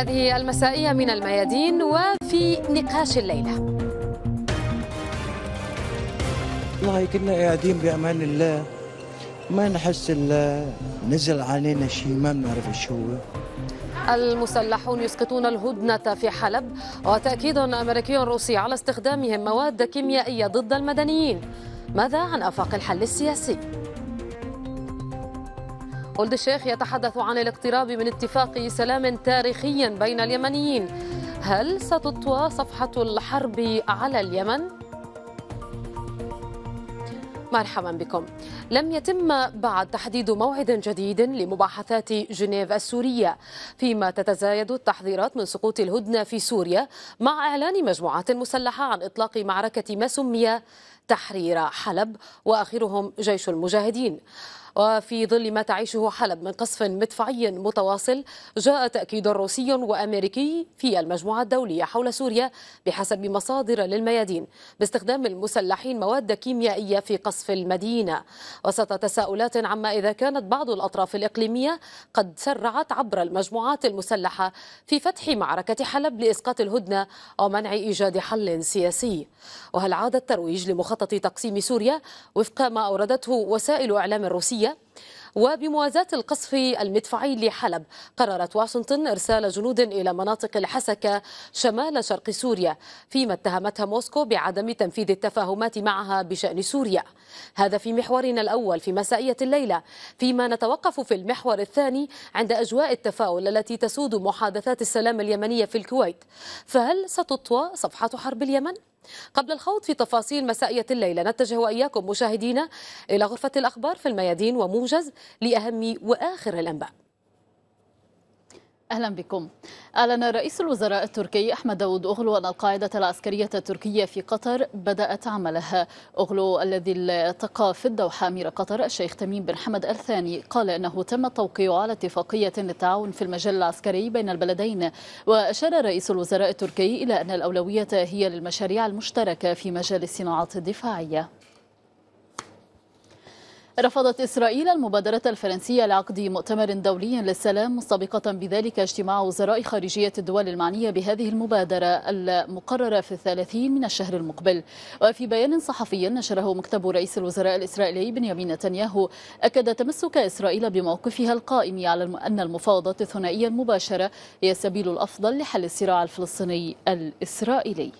هذه المسائية من الميادين وفي نقاش الليلة والله كنا قاعدين بأمان الله ما نحس نزل علينا شيء ما بنعرف شو هو المسلحون يسقطون الهدنة في حلب وتأكيد أمريكي روسي على استخدامهم مواد كيميائية ضد المدنيين ماذا عن آفاق الحل السياسي؟ ولد الشيخ يتحدث عن الاقتراب من اتفاق سلام تاريخي بين اليمنيين هل ستطوى صفحة الحرب على اليمن؟ مرحبا بكم لم يتم بعد تحديد موعد جديد لمباحثات جنيف السورية فيما تتزايد التحذيرات من سقوط الهدنة في سوريا مع إعلان مجموعات مسلحة عن إطلاق معركة ما سمي تحرير حلب وآخرهم جيش المجاهدين وفي ظل ما تعيشه حلب من قصف مدفعي متواصل جاء تأكيد روسي وأمريكي في المجموعة الدولية حول سوريا بحسب مصادر للميادين باستخدام المسلحين مواد كيميائية في قصف المدينة وسط تساؤلات عما إذا كانت بعض الأطراف الإقليمية قد سرعت عبر المجموعات المسلحة في فتح معركة حلب لإسقاط الهدنة ومنع إيجاد حل سياسي وهل عاد الترويج لمخطط تقسيم سوريا وفق ما أوردته وسائل إعلام روسية وبموازاة القصف المدفعي لحلب قررت واشنطن إرسال جنود إلى مناطق الحسكة شمال شرق سوريا فيما اتهمتها موسكو بعدم تنفيذ التفاهمات معها بشأن سوريا هذا في محورنا الأول في مسائية الليلة فيما نتوقف في المحور الثاني عند أجواء التفاؤل التي تسود محادثات السلام اليمنية في الكويت فهل ستطوى صفحة حرب اليمن؟ قبل الخوض في تفاصيل مسائية الليلة نتجه وإياكم مشاهدينا إلى غرفة الأخبار في الميادين وموجز لأهم وآخر الأنباء أهلا بكم أعلن رئيس الوزراء التركي أحمد داود أغلو أن القاعدة العسكرية التركية في قطر بدأت عملها أغلو الذي التقى في الدوحة أمير قطر الشيخ تميم بن حمد الثاني قال أنه تم التوقيع على اتفاقية للتعاون في المجال العسكري بين البلدين وأشار رئيس الوزراء التركي إلى أن الأولوية هي للمشاريع المشتركة في مجال الصناعات الدفاعية رفضت إسرائيل المبادرة الفرنسية لعقد مؤتمر دولي للسلام مسابقة بذلك اجتماع وزراء خارجية الدول المعنية بهذه المبادرة المقررة في الثلاثين من الشهر المقبل وفي بيان صحفي نشره مكتب رئيس الوزراء الإسرائيلي بنيامين نتنياهو أكد تمسك إسرائيل بموقفها القائم على أن المفاوضات الثنائية المباشرة هي السبيل الأفضل لحل الصراع الفلسطيني الإسرائيلي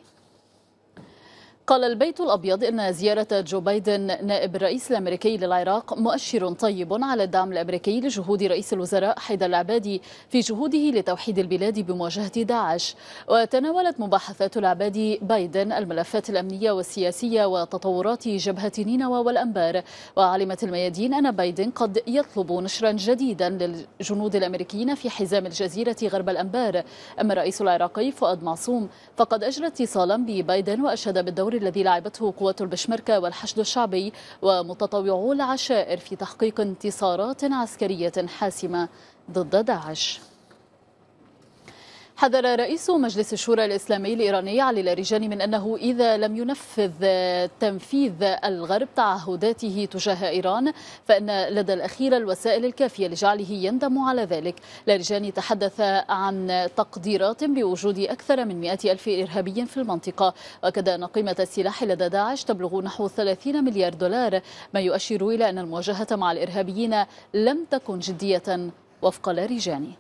قال البيت الأبيض إن زيارة جو بايدن نائب الرئيس الأمريكي للعراق مؤشر طيب على الدعم الأمريكي لجهود رئيس الوزراء حيدر العبادي في جهوده لتوحيد البلاد بمواجهة داعش وتناولت مباحثات العبادي بايدن الملفات الأمنية والسياسية وتطورات جبهة نينوى والأنبار وعلمت الميادين أن بايدن قد يطلب نشرا جديدا للجنود الأمريكيين في حزام الجزيرة غرب الأنبار أما الرئيس العراقي فؤاد معصوم فقد أجرى اتصالا ببايدن وأشهد بالدور الذي لعبته قوات البشمركة والحشد الشعبي ومتطوعو العشائر في تحقيق انتصارات عسكرية حاسمة ضد داعش حذر رئيس مجلس الشورى الإسلامي الإيراني علي لاريجاني من أنه إذا لم ينفذ تنفيذ الغرب تعهداته تجاه إيران فإن لدى الأخير الوسائل الكافية لجعله يندم على ذلك لاريجاني تحدث عن تقديرات بوجود أكثر من 100 ألف إرهابي في المنطقة وأكد أن قيمة السلاح لدى داعش تبلغ نحو 30 مليار دولار ما يؤشر إلى أن المواجهة مع الإرهابيين لم تكن جدية وفق لاريجاني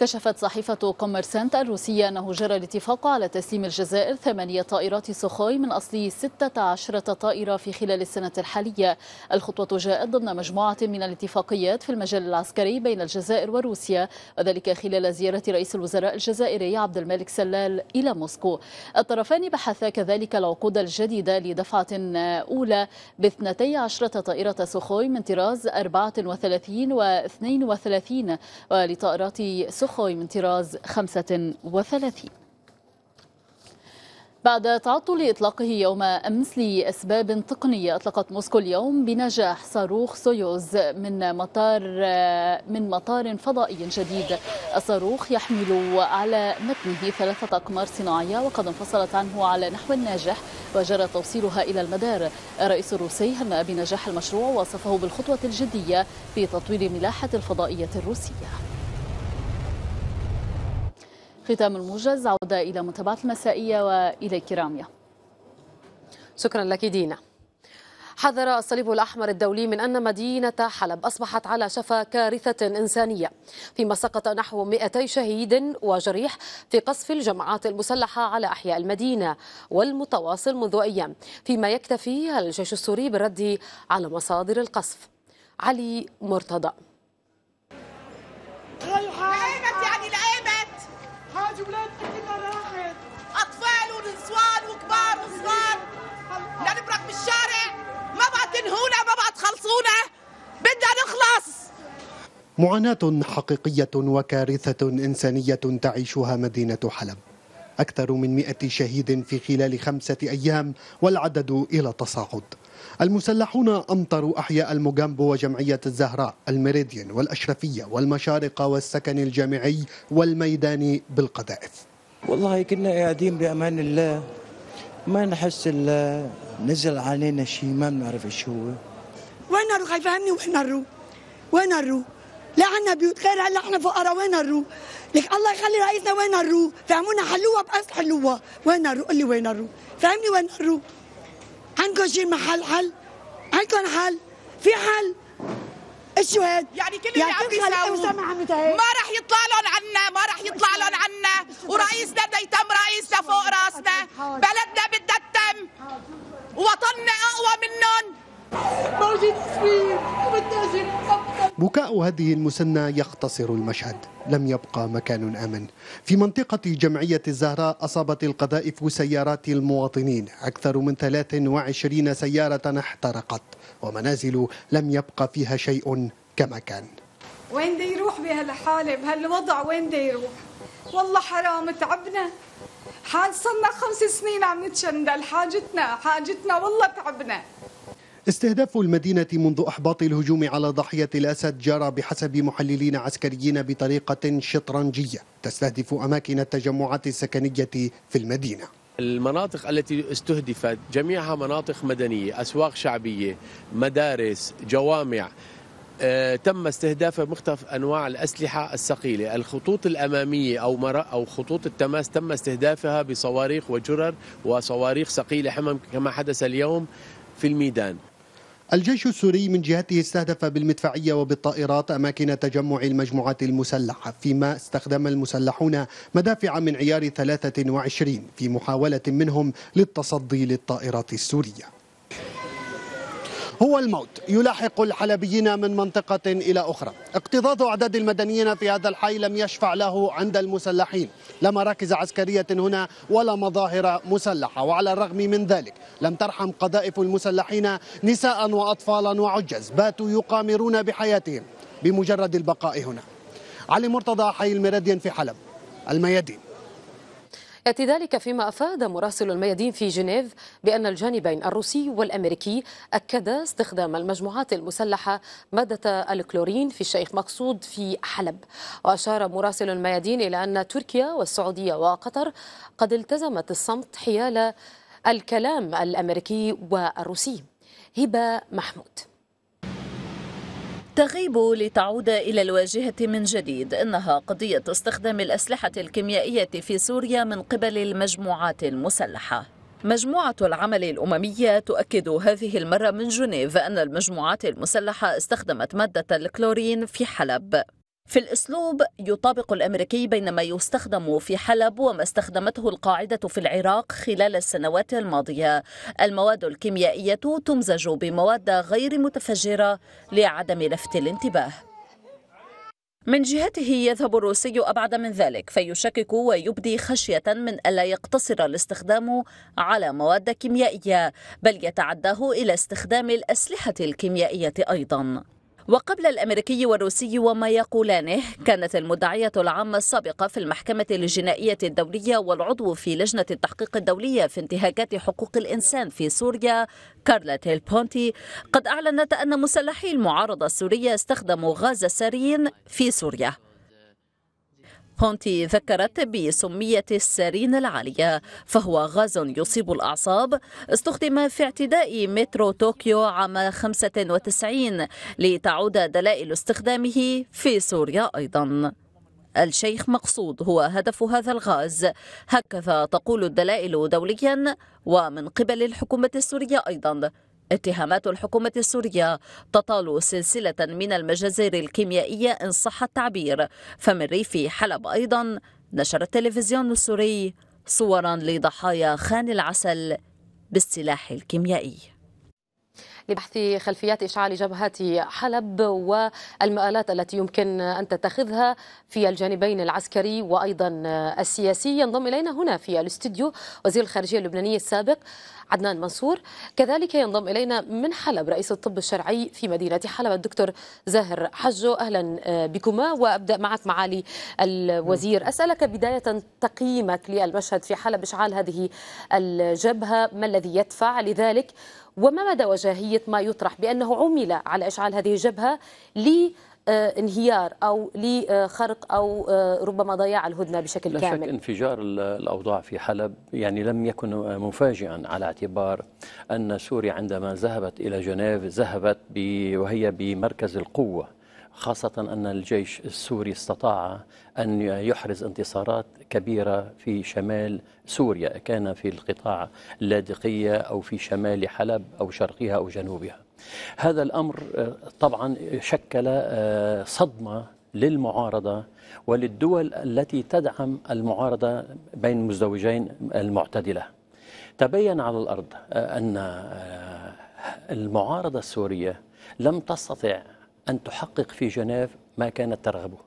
كشفت صحيفة كوميرسانت الروسية أنه جرى الاتفاق على تسليم الجزائر ثمانية طائرات سخوي من أصل 16 طائرة في خلال السنة الحالية الخطوة جاءت ضمن مجموعة من الاتفاقيات في المجال العسكري بين الجزائر وروسيا وذلك خلال زيارة رئيس الوزراء الجزائري عبد الملك سلال إلى موسكو الطرفان بحثا كذلك العقود الجديدة لدفعة أولى ب 12 طائرة سخوي من طراز 34 و 32 ولطائرات سخوي سوخوي من طراز 35 بعد تعطل إطلاقه يوم أمس لأسباب تقنية أطلقت موسكو اليوم بنجاح صاروخ سويوز من مطار من مطار فضائي جديد الصاروخ يحمل على متنه ثلاثة أقمار صناعية وقد انفصلت عنه على نحو ناجح وجرى توصيلها إلى المدار الرئيس الروسي هم بنجاح المشروع ووصفه بالخطوة الجدية في تطوير ملاحة الفضائية الروسية ختام الموجز عودة إلى متابعة المسائية وإليك رامية شكرا لك دينا حذر الصليب الأحمر الدولي من أن مدينة حلب أصبحت على شفا كارثة إنسانية فيما سقط نحو 200 شهيد وجريح في قصف الجماعات المسلحة على أحياء المدينة والمتواصل منذ أيام فيما يكتفي الجيش السوري بالرد على مصادر القصف علي مرتضى أيوة. الصغار لنبرك بالشارع ما بقى تنهونا ما بقى تخلصونا بدنا نخلص معاناة حقيقية وكارثة إنسانية تعيشها مدينة حلب أكثر من مئة شهيد في خلال خمسة أيام والعدد إلى تصاعد المسلحون أمطروا أحياء المجامبو وجمعية الزهراء الميريديان والأشرفية والمشارقة والسكن الجامعي والميداني بالقذائف والله كنا قاعدين بأمان الله ما نحس الا نزل علينا شيء ما بنعرف ايش هو وين نروح يفهمني وين نروح وين نروح لا عنا بيوت غير هلا احنا فقراء وين نروح لك الله يخلي رئيسنا وين نروح فهمونا حلوها بأس حلوها وين نروح قل لي وين نروح فهمني وين نروح عندكم شيء محل حل عندكم حل في حل الشهاد يعني كل اللي يعني عم بيساووه ما رح عنا ما راح يطلع لهم عنا ورئيسنا بده يتم رئيسنا فوق راسنا بلدنا بدها تتم وطننا اقوى منهم بكاء هذه المسنة يقتصر المشهد لم يبقى مكان آمن في منطقة جمعية الزهراء أصابت القذائف سيارات المواطنين أكثر من 23 سيارة احترقت ومنازل لم يبقى فيها شيء كما كان وين بده يروح بهالحالة بهالوضع وين بده يروح والله حرام تعبنا حال صرنا خمس سنين عم نتشندل حاجتنا حاجتنا والله تعبنا استهداف المدينة منذ إحباط الهجوم على ضحية الأسد جرى بحسب محللين عسكريين بطريقة شطرنجية تستهدف أماكن التجمعات السكنية في المدينة المناطق التي استهدفت جميعها مناطق مدنية أسواق شعبية مدارس جوامع آه، تم استهداف مختلف انواع الاسلحه الثقيله، الخطوط الاماميه او او خطوط التماس تم استهدافها بصواريخ وجرر وصواريخ ثقيله حمم كما حدث اليوم في الميدان. الجيش السوري من جهته استهدف بالمدفعية وبالطائرات أماكن تجمع المجموعات المسلحة فيما استخدم المسلحون مدافع من عيار 23 في محاولة منهم للتصدي للطائرات السورية هو الموت يلاحق الحلبيين من منطقة إلى أخرى اقتضاض أعداد المدنيين في هذا الحي لم يشفع له عند المسلحين لا مراكز عسكرية هنا ولا مظاهر مسلحة وعلى الرغم من ذلك لم ترحم قذائف المسلحين نساء وأطفالا وعجز باتوا يقامرون بحياتهم بمجرد البقاء هنا علي مرتضى حي الميريديان في حلب الميادين يأتي ذلك فيما أفاد مراسل الميادين في جنيف بأن الجانبين الروسي والأمريكي أكدا استخدام المجموعات المسلحة مادة الكلورين في الشيخ مقصود في حلب وأشار مراسل الميادين إلى أن تركيا والسعودية وقطر قد التزمت الصمت حيال الكلام الأمريكي والروسي هبة محمود تغيب لتعود إلى الواجهة من جديد إنها قضية استخدام الأسلحة الكيميائية في سوريا من قبل المجموعات المسلحة مجموعة العمل الأممية تؤكد هذه المرة من جنيف أن المجموعات المسلحة استخدمت مادة الكلورين في حلب في الأسلوب يطابق الأمريكي بين ما يستخدم في حلب وما استخدمته القاعدة في العراق خلال السنوات الماضية المواد الكيميائية تمزج بمواد غير متفجرة لعدم لفت الانتباه من جهته يذهب الروسي أبعد من ذلك فيشكك ويبدي خشية من ألا يقتصر الاستخدام على مواد كيميائية بل يتعداه إلى استخدام الأسلحة الكيميائية أيضاً وقبل الأمريكي والروسي وما يقولانه كانت المدعية العامة السابقة في المحكمة الجنائية الدولية والعضو في لجنة التحقيق الدولية في انتهاكات حقوق الإنسان في سوريا كارلا تيل بونتي قد أعلنت أن مسلحي المعارضة السورية استخدموا غاز سارين في سوريا هونتي ذكرت بسمية السرين العالية فهو غاز يصيب الأعصاب استخدم في اعتداء مترو طوكيو عام 95 لتعود دلائل استخدامه في سوريا أيضاً الشيخ مقصود هو هدف هذا الغاز هكذا تقول الدلائل دوليا ومن قبل الحكومة السورية أيضا اتهامات الحكومة السورية تطال سلسلة من المجازر الكيميائية إن صح التعبير فمن ريف حلب أيضا نشر التلفزيون السوري صورا لضحايا خان العسل بالسلاح الكيميائي لبحث خلفيات إشعال جبهة حلب والمآلات التي يمكن أن تتخذها في الجانبين العسكري وأيضا السياسي ينضم إلينا هنا في الاستوديو وزير الخارجية اللبناني السابق عدنان منصور كذلك ينضم إلينا من حلب رئيس الطب الشرعي في مدينة حلب الدكتور زاهر حجو أهلا بكما وأبدأ معك معالي الوزير أسألك بداية تقييمك للمشهد في حلب إشعال هذه الجبهة ما الذي يدفع لذلك وما مدى وجاهية ما يطرح بأنه عمل على إشعال هذه الجبهة لي انهيار او لخرق او آه، ربما ضياع الهدنه بشكل لا كامل. لا شك انفجار الاوضاع في حلب يعني لم يكن آه، مفاجئا على اعتبار ان سوريا عندما ذهبت الى جنيف ذهبت وهي بمركز القوه خاصة أن الجيش السوري استطاع أن يحرز انتصارات كبيرة في شمال سوريا كان في القطاع اللاذقية أو في شمال حلب أو شرقها أو جنوبها هذا الأمر آه، طبعا شكل آه، صدمة للمعارضة وللدول التي تدعم المعارضة بين مزدوجين المعتدلة تبين على الأرض آه، أن المعارضة السورية لم تستطع أن تحقق في جنيف ما كانت ترغبه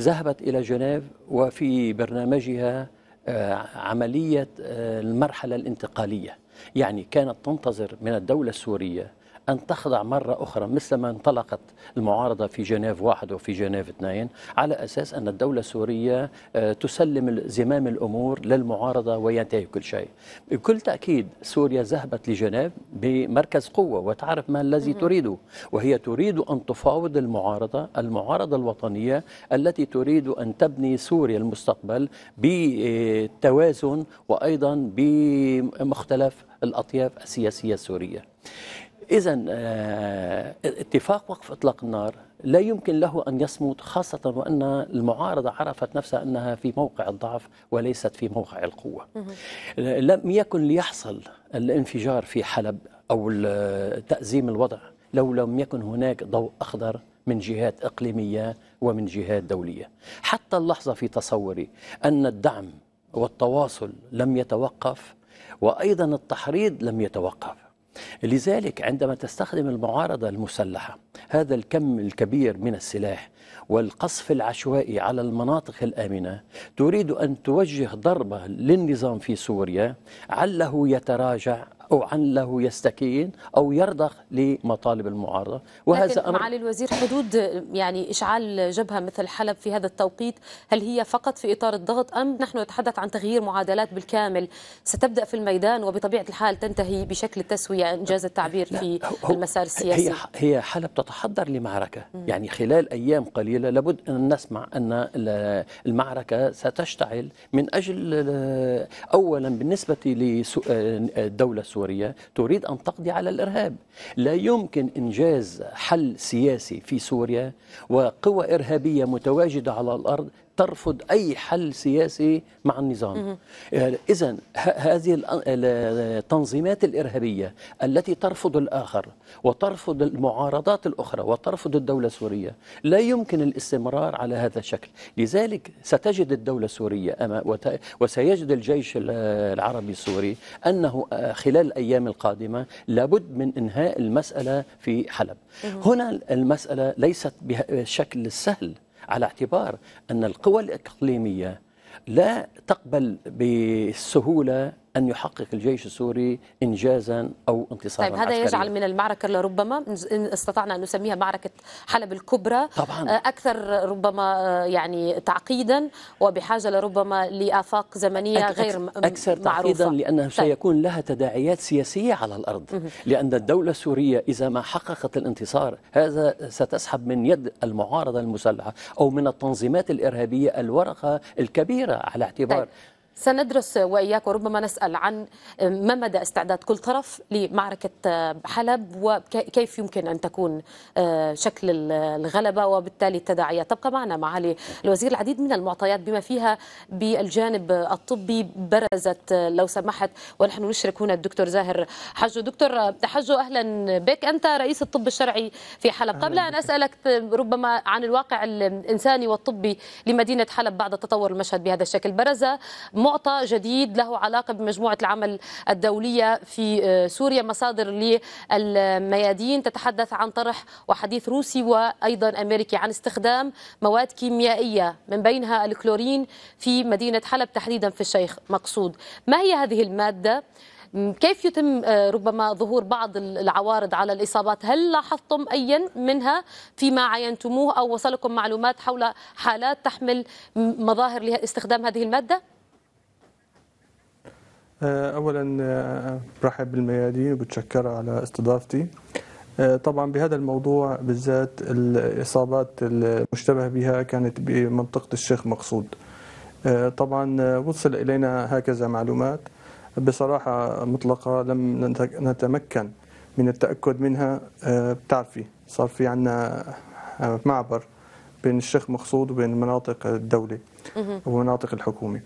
ذهبت إلى جنيف وفي برنامجها آه، عملية آه، المرحلة الانتقالية يعني كانت تنتظر من الدولة السورية أن تخضع مرة أخرى مثل ما انطلقت المعارضة في جنيف واحد وفي جنيف اثنين على أساس أن الدولة السورية آه، تسلم زمام الأمور للمعارضة وينتهي كل شيء بكل تأكيد سوريا ذهبت لجنيف بمركز قوة وتعرف ما الذي تريده وهي تريد أن تفاوض المعارضة المعارضة الوطنية التي تريد أن تبني سوريا المستقبل بتوازن آه، وأيضا بمختلف الأطياف السياسية السورية إذا آه، اتفاق وقف إطلاق النار لا يمكن له أن يصمد خاصة وأن المعارضة عرفت نفسها أنها في موقع الضعف وليست في موقع القوة لم يكن ليحصل الانفجار في حلب أو آه، تأزيم الوضع لو لم يكن هناك ضوء أخضر من جهات إقليمية ومن جهات دولية حتى اللحظة في تصوري أن الدعم والتواصل لم يتوقف وأيضا التحريض لم يتوقف لذلك عندما تستخدم المعارضة المسلحة هذا الكم الكبير من السلاح والقصف العشوائي على المناطق الآمنة تريد أن توجه ضربة للنظام في سوريا عله يتراجع أو عن له يستكين أو يرضخ لمطالب المعارضة وهذا أمر معالي الوزير حدود يعني إشعال جبهة مثل حلب في هذا التوقيت هل هي فقط في إطار الضغط أم نحن نتحدث عن تغيير معادلات بالكامل ستبدأ في الميدان وبطبيعة الحال تنتهي بشكل التسوية انجاز التعبير في المسار السياسي هي, هي حلب تتحضر لمعركة يعني خلال أيام قليلة لابد أن نسمع أن المعركة ستشتعل من أجل أولا بالنسبة للدولة السورية سوريا تريد أن تقضي على الإرهاب لا يمكن إنجاز حل سياسي في سوريا وقوى إرهابية متواجدة على الأرض ترفض أي حل سياسي مع النظام آه، إذا هذه التنظيمات الإرهابية التي ترفض الآخر وترفض المعارضات الأخرى وترفض الدولة السورية لا يمكن الاستمرار على هذا الشكل لذلك ستجد الدولة السورية أما وسيجد الجيش العربي السوري أنه آه، خلال الأيام القادمة لابد من إنهاء المسألة في حلب هنا المسألة ليست بالشكل السهل على اعتبار أن القوى الإقليمية لا تقبل بسهولة أن يحقق الجيش السوري إنجازا أو انتصارا طيب هذا عسكريا. يجعل من المعركة لربما إن استطعنا أن نسميها معركة حلب الكبرى طبعا. آه، أكثر ربما آه، يعني تعقيدا وبحاجة لربما لآفاق زمنية أك غير أكثر معروفة تعقيدا لأنه طيب. سيكون لها تداعيات سياسية على الأرض لأن الدولة السورية إذا ما حققت الانتصار هذا ستسحب من يد المعارضة المسلحة أو من التنظيمات الإرهابية الورقة الكبيرة على اعتبار طيب. سندرس وإياك وربما نسأل عن ما مدى استعداد كل طرف لمعركة حلب وكيف يمكن أن تكون آه، شكل الغلبة وبالتالي التداعيات تبقى معنا معالي الوزير العديد من المعطيات بما فيها بالجانب الطبي برزت لو سمحت ونحن نشرك هنا الدكتور زاهر حجو دكتور حجو أهلا بك أنت رئيس الطب الشرعي في حلب قبل أن أسألك ربما عن الواقع الإنساني والطبي لمدينة حلب بعد تطور المشهد بهذا الشكل برز معطى جديد له علاقة بمجموعة العمل الدولية في آه، سوريا مصادر للميادين تتحدث عن طرح وحديث روسي وأيضا أمريكي عن استخدام مواد كيميائية من بينها الكلورين في مدينة حلب تحديدا في الشيخ مقصود ما هي هذه المادة كيف يتم آه، ربما ظهور بعض العوارض على الإصابات هل لاحظتم أيا منها فيما عينتموه أو وصلكم معلومات حول حالات تحمل مظاهر لاستخدام هذه المادة؟ آه، اولا برحب آه، آه، بالميادين وبتشكرها على استضافتي طبعا بهذا الموضوع بالذات الاصابات المشتبه بها كانت بمنطقه الشيخ مقصود طبعا وصل الينا هكذا معلومات بصراحه مطلقه لم نتمكن من التاكد منها بتعرفي صار في عندنا معبر بين الشيخ مقصود وبين مناطق الدوله ومناطق الحكومه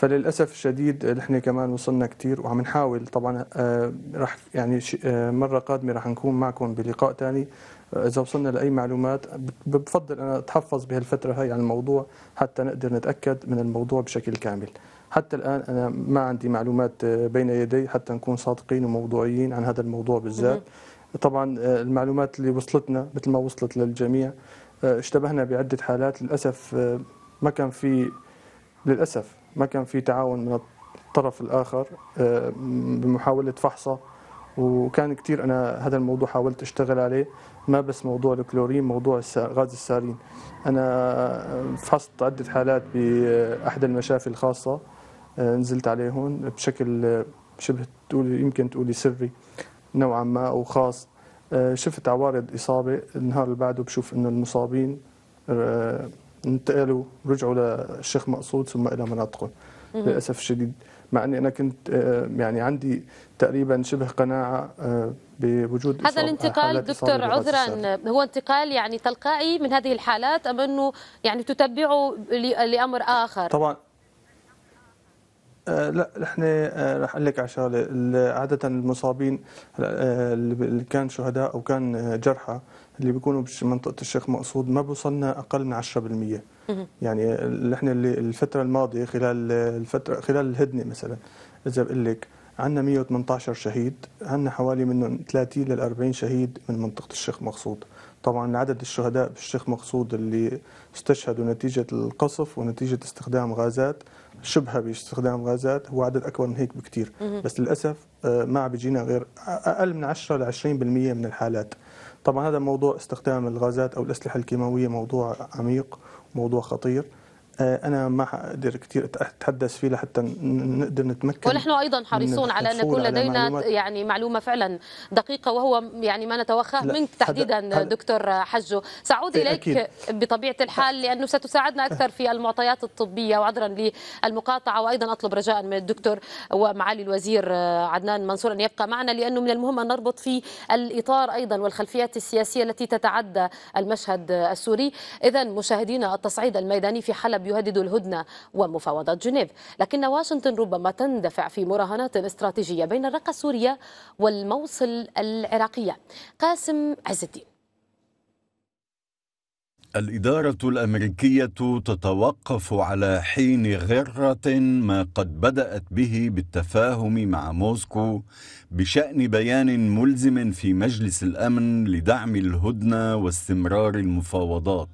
فللاسف الشديد نحن كمان وصلنا كثير وعم نحاول طبعا آه، رح يعني آه، مره قادمه رح نكون معكم بلقاء ثاني آه، اذا وصلنا لاي معلومات بفضل انا اتحفظ بهالفتره هاي عن الموضوع حتى نقدر نتاكد من الموضوع بشكل كامل حتى الان انا ما عندي معلومات بين يدي حتى نكون صادقين وموضوعيين عن هذا الموضوع بالذات طبعا المعلومات اللي وصلتنا مثل ما وصلت للجميع اشتبهنا بعده حالات للاسف ما كان في للاسف ما كان في تعاون من الطرف الآخر آه، بمحاولة فحصه وكان كثير أنا هذا الموضوع حاولت أشتغل عليه ما بس موضوع الكلورين موضوع غاز السارين أنا آه، فحصت عدة حالات باحدى آه، المشافي الخاصة نزلت عليهم بشكل شبه تقولي يمكن تقولي سري نوعا ما أو خاص شفت عوارض إصابة النهار اللي بعده بشوف إنه المصابين انتقلوا رجعوا للشيخ مقصود ثم الى مناطقهم للاسف الشديد مع اني انا كنت آه، يعني عندي تقريبا شبه قناعه آه، بوجود هذا الانتقال دكتور عذرا هو انتقال يعني تلقائي من هذه الحالات ام انه يعني تتبعه لامر اخر؟ طبعا آه لا نحن آه، رح اقول لك على شغله عاده المصابين اللي كان شهداء او كان جرحى اللي بيكونوا بمنطقه الشيخ مقصود ما بوصلنا اقل من 10% يعني نحن اللي الفتره الماضيه خلال الفتره خلال الهدنه مثلا اذا بقول لك عندنا 118 شهيد عندنا حوالي منهم 30 لل 40 شهيد من منطقه الشيخ مقصود طبعا عدد الشهداء بالشيخ مقصود اللي استشهدوا نتيجه القصف ونتيجه استخدام غازات شبهه باستخدام غازات هو عدد اكبر من هيك بكثير بس للاسف آه، ما عم بيجينا غير اقل من 10 ل 20% من الحالات طبعا هذا موضوع استخدام الغازات او الاسلحه الكيماويه موضوع عميق موضوع خطير آه، انا ما اقدر كثير اتحدث فيه لحتى نقدر نتمكن ونحن ايضا حريصون على ان يكون لدينا يعني معلومه فعلا دقيقه وهو يعني ما نتوخاه منك تحديدا حد... دكتور حجو ساعود إيه، اليك أكيد. بطبيعه الحال لانه ستساعدنا اكثر في المعطيات الطبيه وعذرا للمقاطعه وايضا اطلب رجاء من الدكتور ومعالي الوزير آه، عدنان منصور ان يبقى معنا لانه من المهم ان نربط في الاطار ايضا والخلفيات السياسيه التي تتعدى المشهد السوري اذا مشاهدينا التصعيد الميداني في حلب يهدد الهدنة ومفاوضات جنيف لكن واشنطن ربما تندفع في مراهنات استراتيجية بين الرقة السورية والموصل العراقية قاسم عز الدين الإدارة الأمريكية تتوقف على حين غرة ما قد بدأت به بالتفاهم مع موسكو بشأن بيان ملزم في مجلس الأمن لدعم الهدنة واستمرار المفاوضات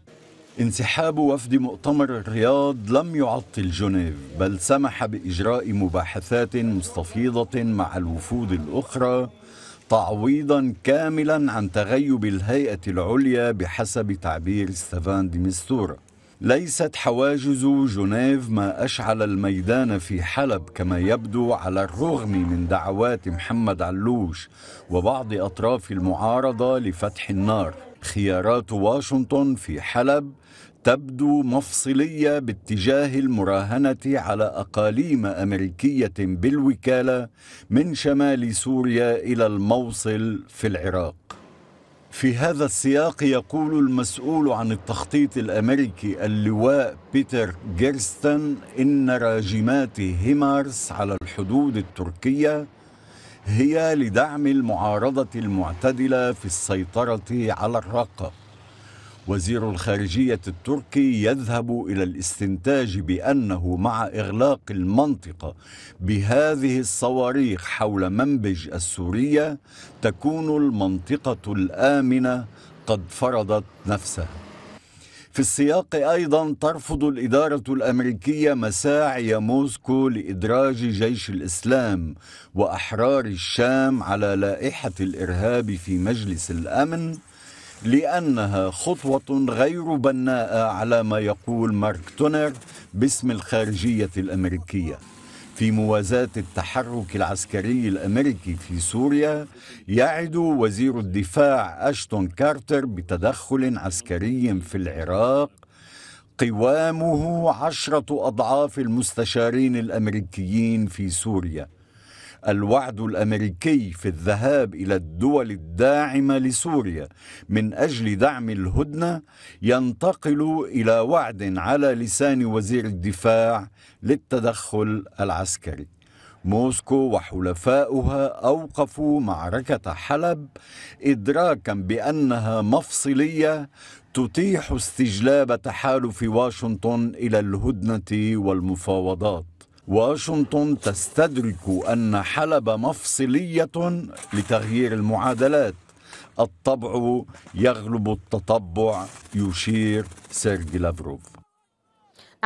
انسحاب وفد مؤتمر الرياض لم يعطل جنيف بل سمح باجراء مباحثات مستفيضه مع الوفود الاخرى تعويضا كاملا عن تغيب الهيئه العليا بحسب تعبير ستيفان ديمستورا ليست حواجز جنيف ما اشعل الميدان في حلب كما يبدو على الرغم من دعوات محمد علوش وبعض اطراف المعارضه لفتح النار خيارات واشنطن في حلب تبدو مفصليه باتجاه المراهنه على اقاليم امريكيه بالوكاله من شمال سوريا الى الموصل في العراق في هذا السياق يقول المسؤول عن التخطيط الامريكي اللواء بيتر جيرستن ان راجمات هيمارس على الحدود التركيه هي لدعم المعارضة المعتدلة في السيطرة على الرقة وزير الخارجية التركي يذهب إلى الاستنتاج بأنه مع إغلاق المنطقة بهذه الصواريخ حول منبج السورية تكون المنطقة الآمنة قد فرضت نفسها في السياق أيضا ترفض الإدارة الأمريكية مساعي موسكو لإدراج جيش الإسلام وأحرار الشام على لائحة الإرهاب في مجلس الأمن لأنها خطوة غير بناءة على ما يقول مارك تونر باسم الخارجية الأمريكية في موازاة التحرك العسكري الأمريكي في سوريا يعد وزير الدفاع أشتون كارتر بتدخل عسكري في العراق قوامه عشرة أضعاف المستشارين الأمريكيين في سوريا الوعد الامريكي في الذهاب الى الدول الداعمه لسوريا من اجل دعم الهدنه ينتقل الى وعد على لسان وزير الدفاع للتدخل العسكري موسكو وحلفاؤها اوقفوا معركه حلب ادراكا بانها مفصليه تتيح استجلاب تحالف واشنطن الى الهدنه والمفاوضات واشنطن تستدرك أن حلب مفصلية لتغيير المعادلات الطبع يغلب التطبع يشير سيرجي لافروف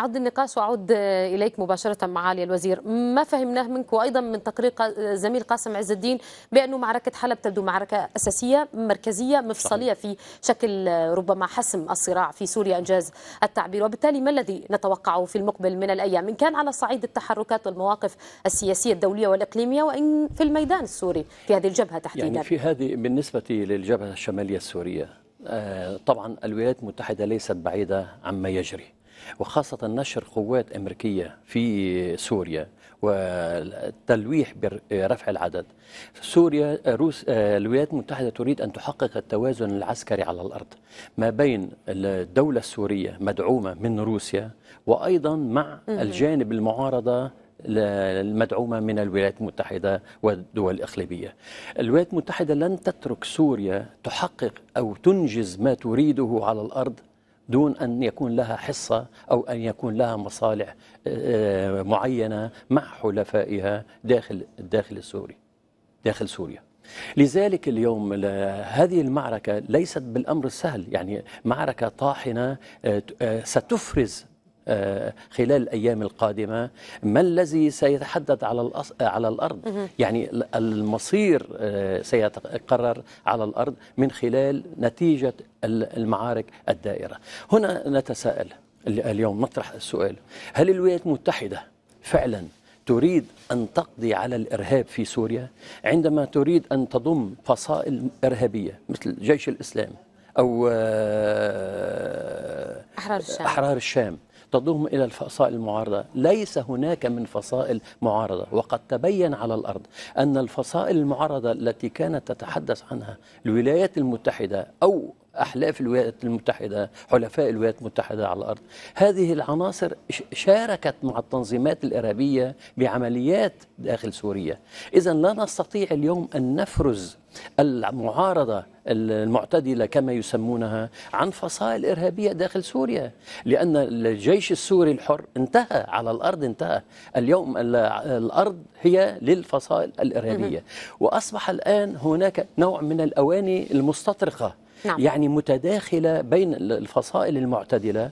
أعد النقاش وأعود إليك مباشرة معالي الوزير ما فهمناه منك وأيضا من تقرير زميل قاسم عز الدين بأنه معركة حلب تبدو معركة أساسية مركزية مفصلية في شكل ربما حسم الصراع في سوريا إنجاز التعبير وبالتالي ما الذي نتوقعه في المقبل من الأيام إن كان على صعيد التحركات والمواقف السياسية الدولية والإقليمية وإن في الميدان السوري في هذه الجبهة تحديدا يعني في هذه بالنسبة للجبهة الشمالية السورية آه، طبعا الولايات المتحدة ليست بعيدة عما يجري وخاصة نشر قوات أمريكية في سوريا والتلويح برفع العدد سوريا روس الولايات المتحدة تريد أن تحقق التوازن العسكري على الأرض ما بين الدولة السورية مدعومة من روسيا وأيضا مع الجانب المعارضة المدعومة من الولايات المتحدة والدول الإقليمية الولايات المتحدة لن تترك سوريا تحقق أو تنجز ما تريده على الأرض دون أن يكون لها حصة أو أن يكون لها مصالح آه، آه، معينة مع حلفائها داخل الداخل السوري داخل سوريا لذلك اليوم هذه المعركة ليست بالأمر السهل يعني معركة طاحنة آه، ستفرز آه، خلال الايام القادمه ما الذي سيتحدد على على الارض يعني المصير آه، سيتقرر على الارض من خلال نتيجه المعارك الدائره هنا نتساءل اليوم نطرح السؤال هل الولايات المتحده فعلا تريد أن تقضي على الإرهاب في سوريا عندما تريد أن تضم فصائل إرهابية مثل جيش الإسلام أو آه، أحرار الشام, أحرار الشام تضم إلى الفصائل المعارضة ليس هناك من فصائل معارضة وقد تبين على الأرض أن الفصائل المعارضة التي كانت تتحدث عنها الولايات المتحدة أو أحلاف الولايات المتحدة حلفاء الولايات المتحدة على الأرض هذه العناصر شاركت مع التنظيمات الإرهابية بعمليات داخل سوريا إذا لا نستطيع اليوم أن نفرز المعارضة المعتدلة كما يسمونها عن فصائل إرهابية داخل سوريا لأن الجيش السوري الحر انتهى على الأرض انتهى اليوم الأرض هي للفصائل الإرهابية وأصبح الآن هناك نوع من الأواني المستطرقة نعم. يعني متداخلة بين الفصائل المعتدلة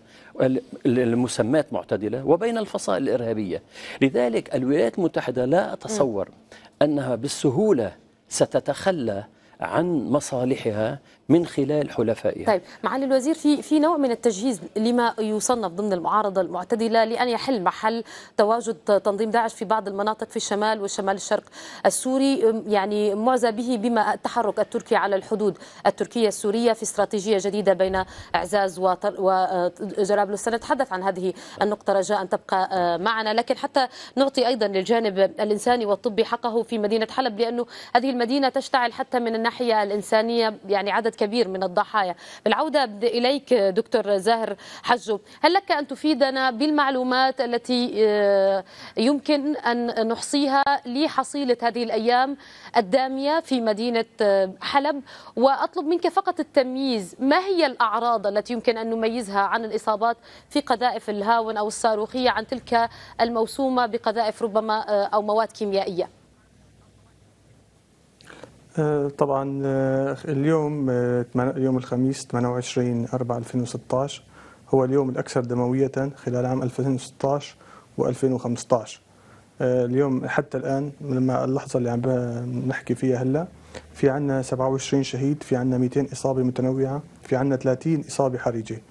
المسمات معتدلة وبين الفصائل الإرهابية لذلك الولايات المتحدة لا أتصور أنها بالسهولة ستتخلى عن مصالحها من خلال حلفائها طيب معالي الوزير في في نوع من التجهيز لما يصنف ضمن المعارضه المعتدله لان يحل محل تواجد تنظيم داعش في بعض المناطق في الشمال والشمال الشرق السوري يعني معزى به بما التحرك التركي على الحدود التركيه السوريه في استراتيجيه جديده بين اعزاز وجرابلس سنتحدث عن هذه النقطه رجاء ان تبقى آه، معنا لكن حتى نعطي ايضا للجانب الانساني والطبي حقه في مدينه حلب لانه هذه المدينه تشتعل حتى من الناحيه الانسانيه يعني عدد كبير من الضحايا بالعودة إليك دكتور زاهر حجو هل لك أن تفيدنا بالمعلومات التي آه، يمكن أن نحصيها لحصيلة هذه الأيام الدامية في مدينة آه، حلب وأطلب منك فقط التمييز ما هي الأعراض التي يمكن أن نميزها عن الإصابات في قذائف الهاون أو الصاروخية عن تلك الموسومة بقذائف ربما آه، أو مواد كيميائية آه، طبعا آه، اليوم آه، يوم الخميس 28 4 2016 هو اليوم الأكثر دموية خلال عام 2016 و2015 اليوم حتى الآن لما اللحظة اللي عم نحكي فيها هلا في عندنا 27 شهيد في عندنا 200 إصابة متنوعة في عندنا 30 إصابة حرجة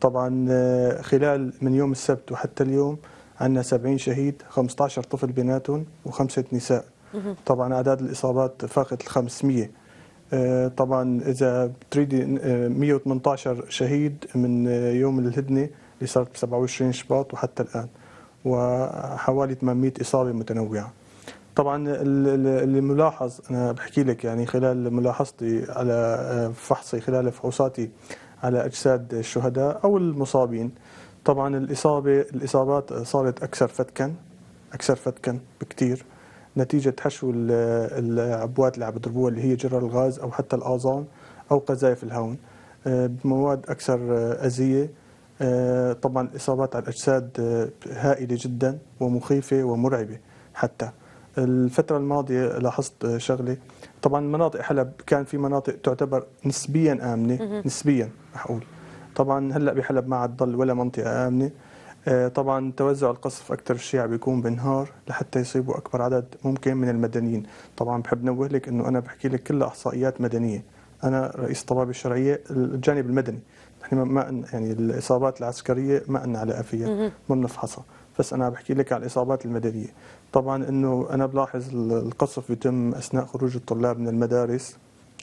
طبعا خلال من يوم السبت وحتى اليوم عندنا 70 شهيد 15 طفل بيناتهم وخمسة نساء طبعا اعداد الاصابات فاقت ال 500 طبعا اذا بتريدي آه، 118 شهيد من آه، يوم الهدنه اللي صارت ب 27 شباط وحتى الان وحوالي 800 اصابه متنوعه طبعا اللي ملاحظ انا بحكي لك يعني خلال ملاحظتي على آه، فحصي خلال فحوصاتي على اجساد الشهداء او المصابين طبعا الاصابه الاصابات صارت اكثر فتكا اكثر فتكا بكثير نتيجة حشو العبوات اللي عم يضربوها اللي هي جرر الغاز أو حتى الاظان أو قذائف الهون آه، بمواد أكثر آه، أذية آه، طبعا الإصابات على الأجساد هائلة جدا ومخيفة ومرعبة حتى الفترة الماضية لاحظت شغلة طبعا مناطق حلب كان في مناطق تعتبر نسبيا آمنة نسبيا أقول طبعا هلا بحلب ما عاد ضل ولا منطقة آمنة آه، طبعا توزع القصف اكثر الشيع بيكون بالنهار لحتى يصيبوا اكبر عدد ممكن من المدنيين طبعا بحب نوه لك انه انا بحكي لك كلها احصائيات مدنيه انا رئيس الطبابه الشرعيه الجانب المدني نحن ما يعني الاصابات العسكريه ما لنا علاقه فيها ما بنفحصها بس انا بحكي لك على الاصابات المدنيه طبعا انه انا بلاحظ القصف بيتم اثناء خروج الطلاب من المدارس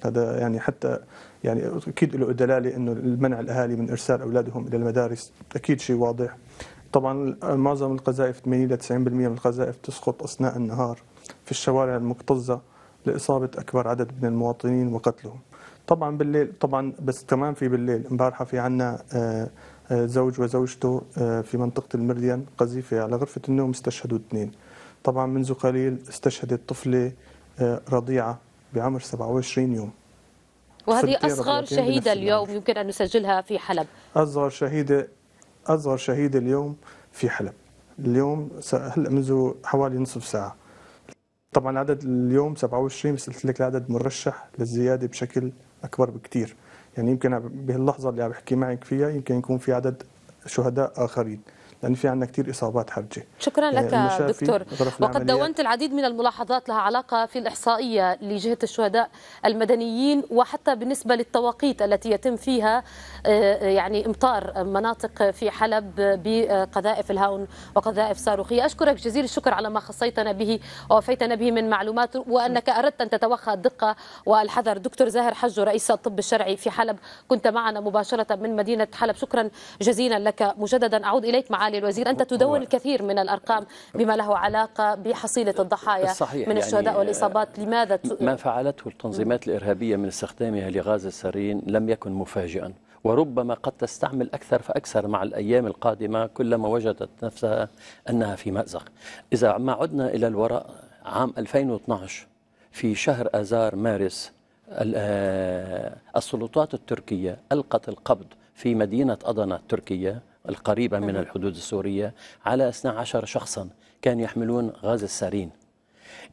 هذا يعني حتى يعني اكيد له دلاله انه منع الاهالي من ارسال اولادهم الى المدارس اكيد شيء واضح طبعا معظم القذائف 80 ل 90% من القذائف تسقط اثناء النهار في الشوارع المكتظه لاصابه اكبر عدد من المواطنين وقتلهم. طبعا بالليل طبعا بس كمان في بالليل امبارحه في عندنا آه، آه، زوج وزوجته آه، في منطقه المرديان قذيفه على غرفه النوم استشهدوا اثنين. طبعا منذ قليل استشهدت طفله رضيعه بعمر 27 يوم. وهذه اصغر شهيده اليوم يمكن ان نسجلها في حلب. اصغر شهيده أصغر شهيد اليوم في حلب اليوم هلا منذ حوالي نصف ساعة طبعا عدد اليوم 27 بس قلت لك العدد مرشح للزيادة بشكل أكبر بكثير يعني يمكن بهاللحظة اللي عم بحكي معك فيها يمكن يكون في عدد شهداء آخرين لان في عندنا كثير اصابات حرجه شكرا يعني لك دكتور وقد دونت العديد من الملاحظات لها علاقه في الاحصائيه لجهه الشهداء المدنيين وحتى بالنسبه للتواقيت التي يتم فيها آه، يعني امطار مناطق في حلب بقذائف الهاون وقذائف صاروخيه اشكرك جزيل الشكر على ما خصيتنا به ووفيتنا به من معلومات وانك اردت ان تتوخى الدقه والحذر دكتور زاهر حجو رئيس الطب الشرعي في حلب كنت معنا مباشره من مدينه حلب شكرا جزيلا لك مجددا اعود اليك معالي معالي يعني الوزير أنت تدون الكثير من الأرقام بما له علاقة بحصيلة الضحايا صحيح من الشهداء يعني والإصابات آه، لماذا ت... ما فعلته التنظيمات الإرهابية من استخدامها لغاز السرين لم يكن مفاجئا وربما قد تستعمل أكثر فأكثر مع الأيام القادمة كلما وجدت نفسها أنها في مأزق إذا ما عدنا إلى الوراء عام 2012 في شهر أذار مارس آه، السلطات التركية ألقت القبض في مدينة اضنه التركية القريبة من الحدود السورية على 12 شخصا كانوا يحملون غاز السارين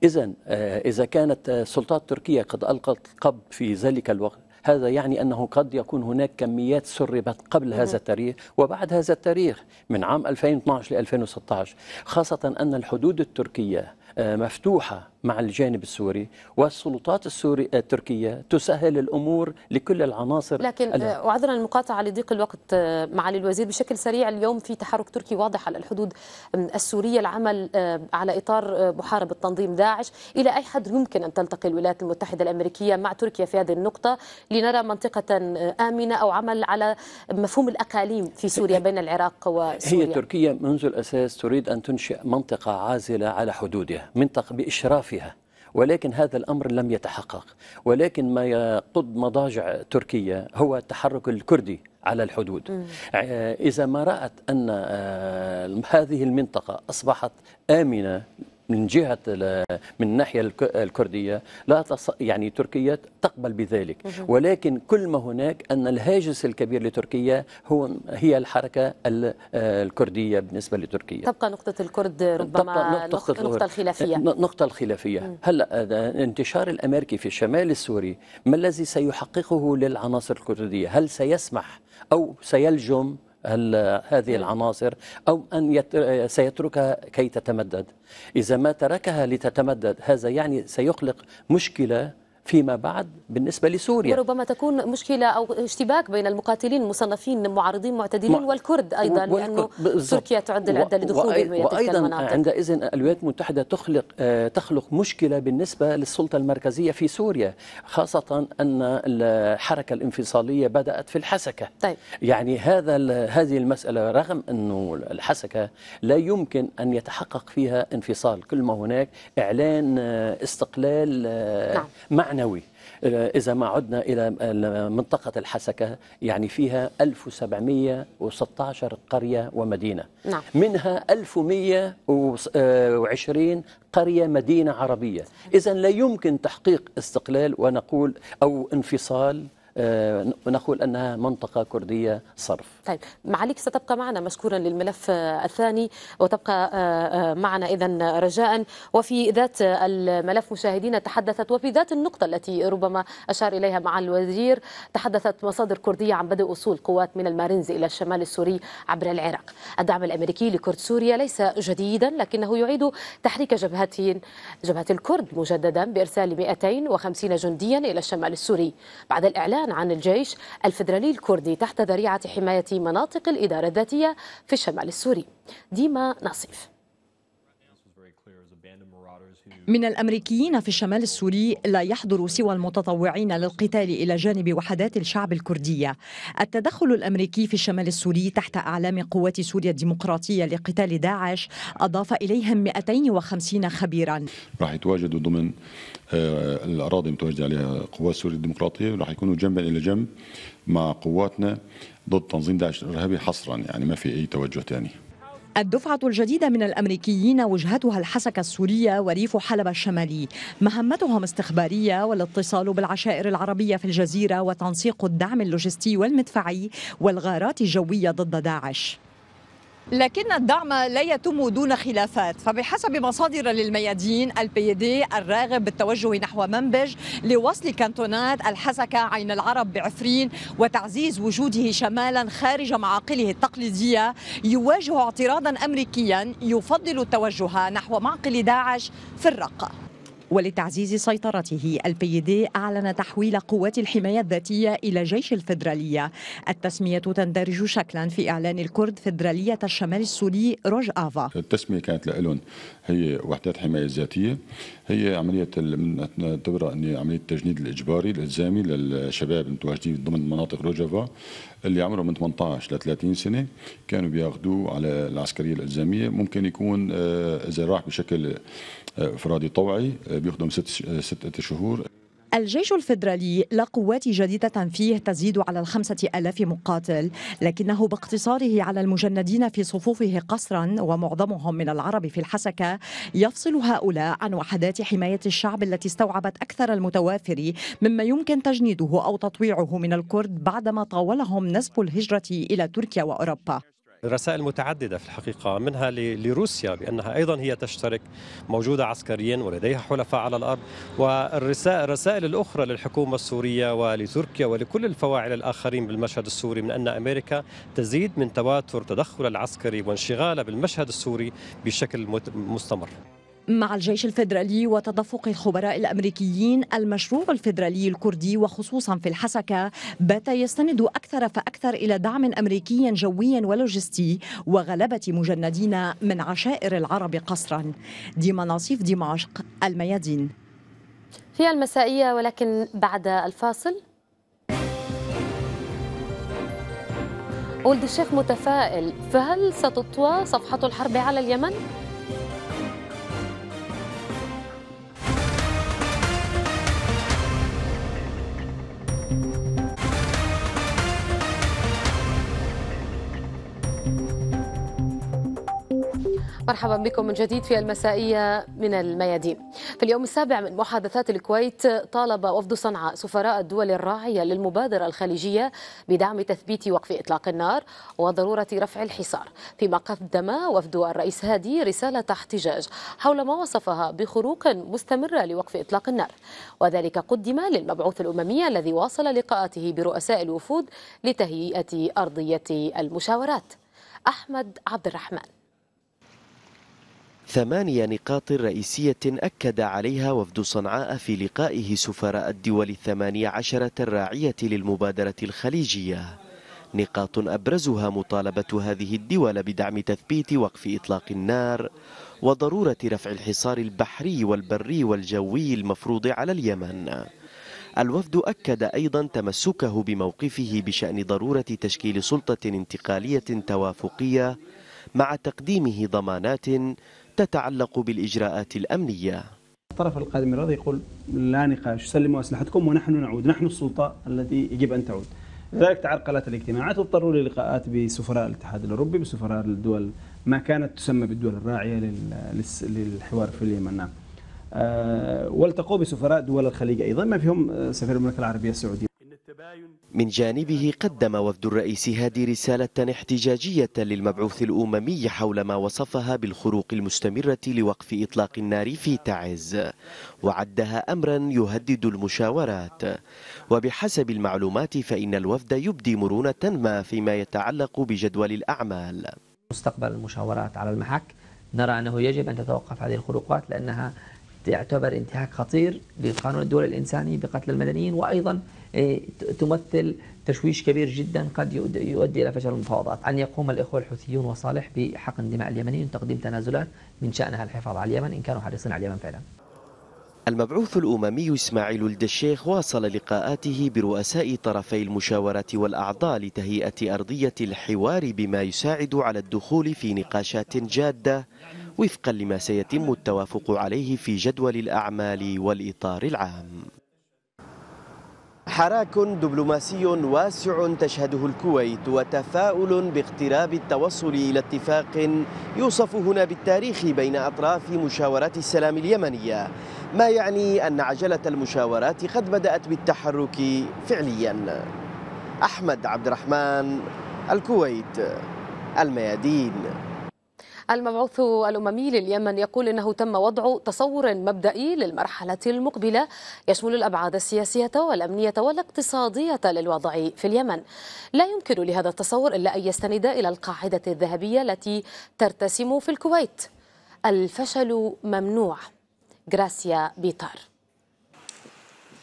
إذا آه، إذا كانت السلطات آه، التركية قد ألقت قبض في ذلك الوقت هذا يعني أنه قد يكون هناك كميات سربت قبل هذا التاريخ وبعد هذا التاريخ من عام 2012 ل 2016 خاصة أن الحدود التركية آه، مفتوحة مع الجانب السوري والسلطات السوري آه، التركية تسهل الأمور لكل العناصر لكن آه، وعذرا المقاطعة لضيق الوقت آه، معالي الوزير بشكل سريع اليوم في تحرك تركي واضح على الحدود السورية العمل على إطار محاربة تنظيم داعش إلى أي حد يمكن أن تلتقي الولايات المتحدة الأمريكية مع تركيا في هذه النقطة لنرى منطقة آمنة أو عمل على مفهوم الأقاليم في سوريا بين العراق وسوريا هي تركيا منذ الأساس تريد أن تنشئ منطقة عازلة على حدودها منطقة بإشراف فيها ولكن هذا الأمر لم يتحقق ولكن ما يقض مضاجع تركيا هو التحرك الكردي على الحدود آه، إذا ما رأت أن آه، هذه المنطقة أصبحت آمنة من جهه من الناحيه الكرديه لا تص... يعني تركيا تقبل بذلك ولكن كل ما هناك ان الهاجس الكبير لتركيا هو هي الحركه آه، الكرديه بالنسبه لتركيا تبقى نقطه الكرد ربما نقطه, نقطة, نقطة الخلافيه النقطه الخلافيه هلا انتشار الامريكي في الشمال السوري ما الذي سيحققه للعناصر الكرديه هل سيسمح او سيلجم هذه نعم. العناصر أو أن يت... سيتركها كي تتمدد إذا ما تركها لتتمدد هذا يعني سيخلق مشكلة فيما بعد بالنسبة لسوريا وربما تكون مشكلة أو اشتباك بين المقاتلين المصنفين معارضين معتدلين والكرد أيضا لأنه تركيا تعد العدة لدخول وأيضا عند عندئذ الولايات المتحدة تخلق آه، تخلق مشكلة بالنسبة للسلطة المركزية في سوريا خاصة أن الحركة الانفصالية بدأت في الحسكة طيب. يعني هذا هذه المسألة رغم أنه الحسكة لا يمكن أن يتحقق فيها انفصال كل ما هناك إعلان آه، استقلال آه، نعم. مع معنوي آه، إذا ما عدنا إلى منطقة الحسكة يعني فيها 1716 قرية ومدينة نعم. منها 1120 قرية مدينة عربية إذا لا يمكن تحقيق استقلال ونقول أو انفصال آه، نقول أنها منطقة كردية صرف طيب معاليك ستبقى معنا مشكورا للملف آه، الثاني وتبقى آه، آه، معنا إذا رجاء وفي ذات الملف مشاهدينا تحدثت وفي ذات النقطة التي ربما أشار إليها مع الوزير تحدثت مصادر كردية عن بدء وصول قوات من المارينز إلى الشمال السوري عبر العراق الدعم الأمريكي لكرد سوريا ليس جديدا لكنه يعيد تحريك جبهتين جبهة الكرد مجددا بإرسال 250 جنديا إلى الشمال السوري بعد الإعلان عن الجيش الفيدرالي الكردي تحت ذريعة حماية مناطق الإدارة الذاتية في الشمال السوري ديما نصيف من الامريكيين في الشمال السوري لا يحضر سوى المتطوعين للقتال الى جانب وحدات الشعب الكرديه. التدخل الامريكي في الشمال السوري تحت اعلام قوات سوريا الديمقراطيه لقتال داعش اضاف اليهم 250 خبيرا. راح يتواجدوا ضمن آه، الاراضي المتواجده عليها قوات سوريا الديمقراطيه راح يكونوا جنبا الى جنب مع قواتنا ضد تنظيم داعش الارهابي حصرا يعني ما في اي توجه ثاني الدفعة الجديدة من الأمريكيين وجهتها الحسكة السورية وريف حلب الشمالي مهمتهم استخبارية والاتصال بالعشائر العربية في الجزيرة وتنسيق الدعم اللوجستي والمدفعي والغارات الجوية ضد داعش لكن الدعم لا يتم دون خلافات فبحسب مصادر للميادين البي دي الراغب بالتوجه نحو منبج لوصل كانتونات الحسكة عين العرب بعفرين وتعزيز وجوده شمالا خارج معاقله التقليدية يواجه اعتراضا أمريكيا يفضل التوجه نحو معقل داعش في الرقة ولتعزيز سيطرته البي دي أعلن تحويل قوات الحماية الذاتية إلى جيش الفيدرالية التسمية تندرج شكلا في إعلان الكرد فيدرالية الشمال السوري روج آفا التسمية كانت لهم هي وحدات حماية ذاتية هي عملية نعتبرها أن عملية التجنيد الإجباري الإلزامي للشباب المتواجدين ضمن مناطق آفا اللي عمرهم من 18 ل 30 سنة كانوا بياخذوه على العسكرية الإلزامية ممكن يكون آه، إذا راح بشكل فرادي طوعي بيخدم ست ست شهور الجيش الفيدرالي لقوات جديدة فيه تزيد على الخمسة ألاف مقاتل لكنه باقتصاره على المجندين في صفوفه قصرا ومعظمهم من العرب في الحسكة يفصل هؤلاء عن وحدات حماية الشعب التي استوعبت أكثر المتوافر مما يمكن تجنيده أو تطويعه من الكرد بعدما طاولهم نسب الهجرة إلى تركيا وأوروبا رسائل متعددة في الحقيقة منها لروسيا بأنها أيضا هي تشترك موجودة عسكريا ولديها حلفاء على الأرض والرسائل الأخرى للحكومة السورية ولتركيا ولكل الفواعل الآخرين بالمشهد السوري من أن أمريكا تزيد من تواتر تدخل العسكري وانشغالها بالمشهد السوري بشكل مستمر مع الجيش الفيدرالي وتدفق الخبراء الامريكيين المشروع الفيدرالي الكردي وخصوصا في الحسكه بات يستند اكثر فاكثر الى دعم امريكي جوي ولوجستي وغلبه مجندين من عشائر العرب قصرا ديما نصيف دمشق الميادين في المسائيه ولكن بعد الفاصل ولد الشيخ متفائل فهل ستطوى صفحة الحرب على اليمن؟ مرحبا بكم من جديد في المسائية من الميادين في اليوم السابع من محادثات الكويت طالب وفد صنعاء سفراء الدول الراعية للمبادرة الخليجية بدعم تثبيت وقف إطلاق النار وضرورة رفع الحصار فيما قدم وفد الرئيس هادي رسالة احتجاج حول ما وصفها بخروق مستمرة لوقف إطلاق النار وذلك قدم للمبعوث الأممي الذي واصل لقاءاته برؤساء الوفود لتهيئة أرضية المشاورات أحمد عبد الرحمن ثمانية نقاط رئيسية أكد عليها وفد صنعاء في لقائه سفراء الدول الثمانية عشرة الراعية للمبادرة الخليجية نقاط أبرزها مطالبة هذه الدول بدعم تثبيت وقف إطلاق النار وضرورة رفع الحصار البحري والبري والجوي المفروض على اليمن الوفد أكد أيضا تمسكه بموقفه بشأن ضرورة تشكيل سلطة انتقالية توافقية مع تقديمه ضمانات تتعلق بالإجراءات الأمنية الطرف القادم الرضي يقول لا نقاش سلموا أسلحتكم ونحن نعود نحن السلطة التي يجب أن تعود لذلك تعرقلت الاجتماعات واضطروا للقاءات بسفراء الاتحاد الأوروبي بسفراء الدول ما كانت تسمى بالدول الراعية للحوار في اليمن نعم آه، والتقوا بسفراء دول الخليج أيضا ما فيهم آه، سفير المملكة العربية السعودية من جانبه قدم وفد الرئيس هادي رسالة احتجاجية للمبعوث الأممي حول ما وصفها بالخروق المستمرة لوقف إطلاق النار في تعز وعدها أمرا يهدد المشاورات وبحسب المعلومات فإن الوفد يبدي مرونة ما فيما يتعلق بجدول الأعمال مستقبل المشاورات على المحك نرى أنه يجب أن تتوقف هذه الخروقات لأنها تعتبر انتهاك خطير لقانون الدول الإنساني بقتل المدنيين وأيضا إيه، تمثل تشويش كبير جدا قد يؤدي إلى فشل المفاوضات أن يقوم الإخوة الحوثيون وصالح بحق دماء اليمنيين وتقديم تنازلات من شأنها الحفاظ على اليمن إن كانوا حريصين على اليمن فعلا المبعوث الأممي إسماعيل الدشيخ واصل لقاءاته برؤساء طرفي المشاورة والأعضاء لتهيئة أرضية الحوار بما يساعد على الدخول في نقاشات جادة وفقا لما سيتم التوافق عليه في جدول الأعمال والإطار العام حراك دبلوماسي واسع تشهده الكويت وتفاؤل باقتراب التوصل إلى اتفاق يوصف هنا بالتاريخ بين أطراف مشاورات السلام اليمنية ما يعني أن عجلة المشاورات قد بدأت بالتحرك فعليا أحمد عبد الرحمن الكويت الميادين المبعوث الأممي لليمن يقول أنه تم وضع تصور مبدئي للمرحلة المقبلة يشمل الأبعاد السياسية والأمنية والاقتصادية للوضع في اليمن لا يمكن لهذا التصور إلا أن يستند إلى القاعدة الذهبية التي ترتسم في الكويت الفشل ممنوع غراسيا بيطار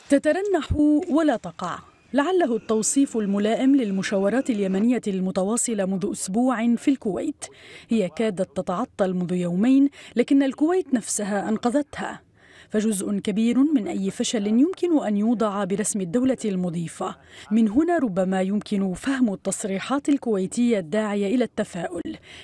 تترنح ولا تقع لعله التوصيف الملائم للمشاورات اليمنية المتواصلة منذ أسبوع في الكويت هي كادت تتعطل منذ يومين لكن الكويت نفسها أنقذتها فجزء كبير من أي فشل يمكن أن يوضع برسم الدولة المضيفة من هنا ربما يمكن فهم التصريحات الكويتية الداعية إلى التفاؤل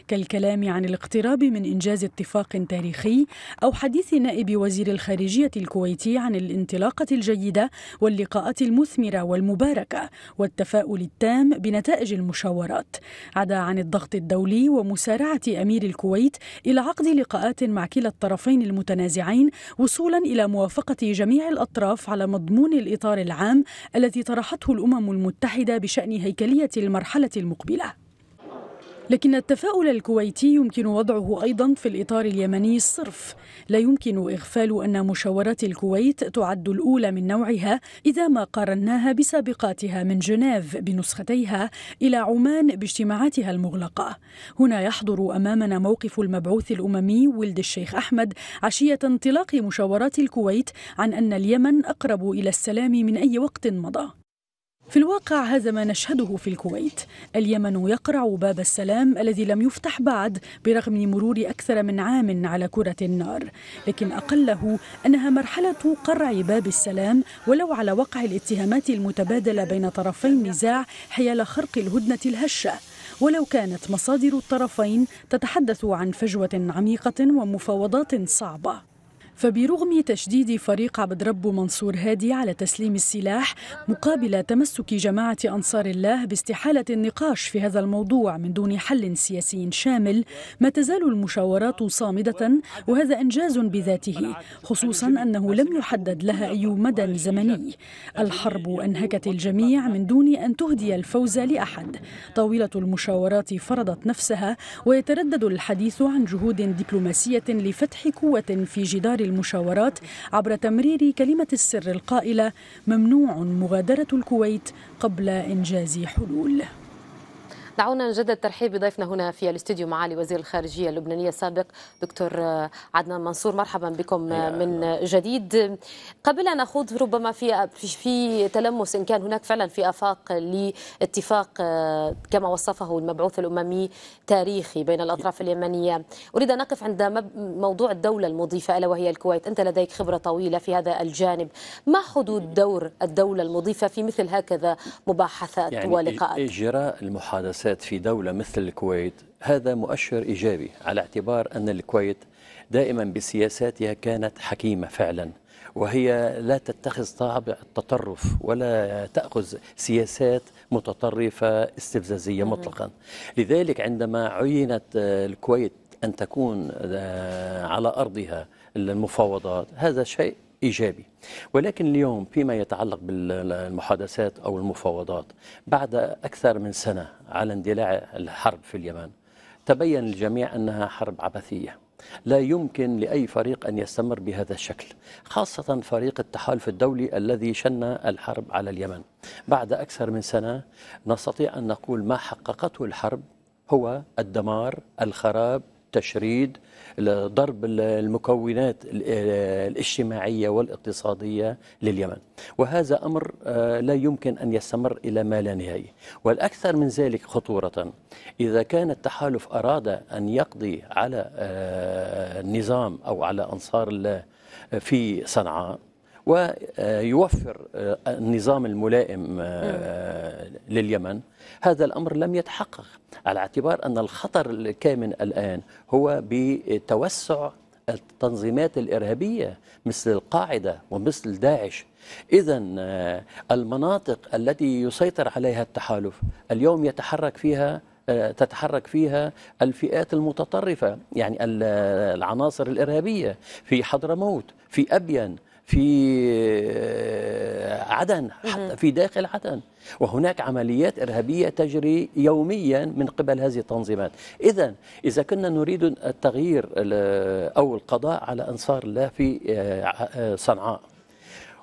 كالكلام عن الاقتراب من إنجاز اتفاق تاريخي أو حديث نائب وزير الخارجية الكويتي عن الانطلاقة الجيدة واللقاءات المثمرة والمباركة والتفاؤل التام بنتائج المشاورات عدا عن الضغط الدولي ومسارعة أمير الكويت إلى عقد لقاءات مع كلا الطرفين المتنازعين وصولا وصولا إلى موافقة جميع الأطراف على مضمون الإطار العام الذي طرحته الأمم المتحدة بشأن هيكلية المرحلة المقبلة لكن التفاؤل الكويتي يمكن وضعه ايضا في الاطار اليمني الصرف لا يمكن اغفال ان مشاورات الكويت تعد الاولى من نوعها اذا ما قارناها بسابقاتها من جنيف بنسختيها الى عمان باجتماعاتها المغلقه هنا يحضر امامنا موقف المبعوث الاممي ولد الشيخ احمد عشيه انطلاق مشاورات الكويت عن ان اليمن اقرب الى السلام من اي وقت مضى في الواقع هذا ما نشهده في الكويت اليمن يقرع باب السلام الذي لم يفتح بعد برغم مرور أكثر من عام على كرة النار لكن أقله أنها مرحلة قرع باب السلام ولو على وقع الاتهامات المتبادلة بين طرفي النزاع حيال خرق الهدنة الهشة ولو كانت مصادر الطرفين تتحدث عن فجوة عميقة ومفاوضات صعبة فبرغم تشديد فريق عبد رب منصور هادي على تسليم السلاح مقابل تمسك جماعة أنصار الله باستحالة النقاش في هذا الموضوع من دون حل سياسي شامل ما تزال المشاورات صامدة وهذا إنجاز بذاته خصوصا أنه لم يحدد لها أي مدى زمني الحرب أنهكت الجميع من دون أن تهدي الفوز لأحد طاولة المشاورات فرضت نفسها ويتردد الحديث عن جهود دبلوماسية لفتح قوة في جدار المشاورات عبر تمرير كلمة السر القائلة ممنوع مغادرة الكويت قبل إنجاز حلول دعونا نجدد الترحيب بضيفنا هنا في الاستديو معالي وزير الخارجيه اللبنانيه السابق دكتور عدنان منصور مرحبا بكم من جديد قبل ان اخوض ربما في في تلمس ان كان هناك فعلا في افاق لاتفاق كما وصفه المبعوث الاممي تاريخي بين الاطراف اليمنيه اريد ان اقف عند موضوع الدوله المضيفه الا وهي الكويت انت لديك خبره طويله في هذا الجانب ما حدود دور الدوله المضيفه في مثل هكذا مباحثات يعني ولقاءات اجراء المحادثات الفساد في دولة مثل الكويت هذا مؤشر إيجابي على اعتبار أن الكويت دائما بسياساتها كانت حكيمة فعلا وهي لا تتخذ طابع التطرف ولا تأخذ سياسات متطرفة استفزازية مطلقا لذلك عندما عينت آه، الكويت أن تكون آه، على أرضها المفاوضات هذا شيء إيجابي ولكن اليوم فيما يتعلق بالمحادثات أو المفاوضات بعد أكثر من سنة على اندلاع الحرب في اليمن تبين الجميع أنها حرب عبثية لا يمكن لأي فريق أن يستمر بهذا الشكل خاصة فريق التحالف الدولي الذي شن الحرب على اليمن بعد أكثر من سنة نستطيع أن نقول ما حققته الحرب هو الدمار الخراب التشريد لضرب المكونات الاجتماعية والاقتصادية لليمن وهذا أمر آه، لا يمكن أن يستمر إلى ما لا نهاية والأكثر من ذلك خطورة إذا كان التحالف أراد أن يقضي على آه، النظام أو على أنصار الله آه، في صنعاء ويوفر آه، النظام الملائم آه، لليمن هذا الأمر لم يتحقق على اعتبار أن الخطر الكامن الآن هو بتوسع التنظيمات الإرهابية مثل القاعدة ومثل داعش إذا آه، المناطق التي يسيطر عليها التحالف اليوم يتحرك فيها تتحرك فيها الفئات المتطرفة يعني العناصر الإرهابية في حضرموت في أبين في آه، عدن حتى في داخل عدن وهناك عمليات إرهابية تجري يوميا من قبل هذه التنظيمات إذا إذا كنا نريد التغيير أو القضاء على أنصار الله في آه، آه، صنعاء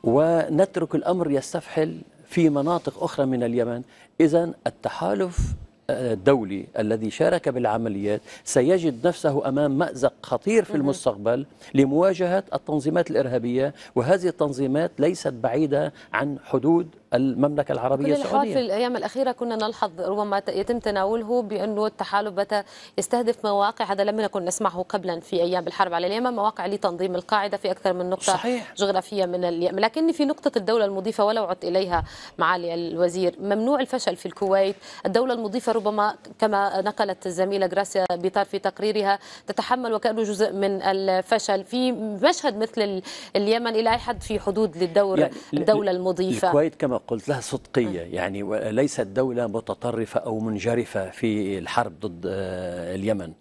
ونترك الأمر يستفحل في مناطق أخرى من اليمن إذا التحالف الدولي الذي شارك بالعمليات سيجد نفسه أمام مأزق خطير في المستقبل لمواجهة التنظيمات الإرهابية وهذه التنظيمات ليست بعيدة عن حدود المملكة العربية السعودية في الأيام الأخيرة كنا نلحظ ربما يتم تناوله بأنه التحالف بات يستهدف مواقع هذا لم نكن نسمعه قبلا في أيام الحرب على اليمن مواقع لتنظيم القاعدة في أكثر من نقطة صحيح. جغرافية من اليمن لكن في نقطة الدولة المضيفة ولو عدت إليها معالي الوزير ممنوع الفشل في الكويت الدولة المضيفة ربما كما نقلت الزميلة غراسيا بيطار في تقريرها تتحمل وكأنه جزء من الفشل في مشهد مثل اليمن إلى أي حد في حدود للدور يعني الدولة المضيفة الكويت كما قلت لها صدقية يعني ليست دولة متطرفة أو منجرفة في الحرب ضد آه، اليمن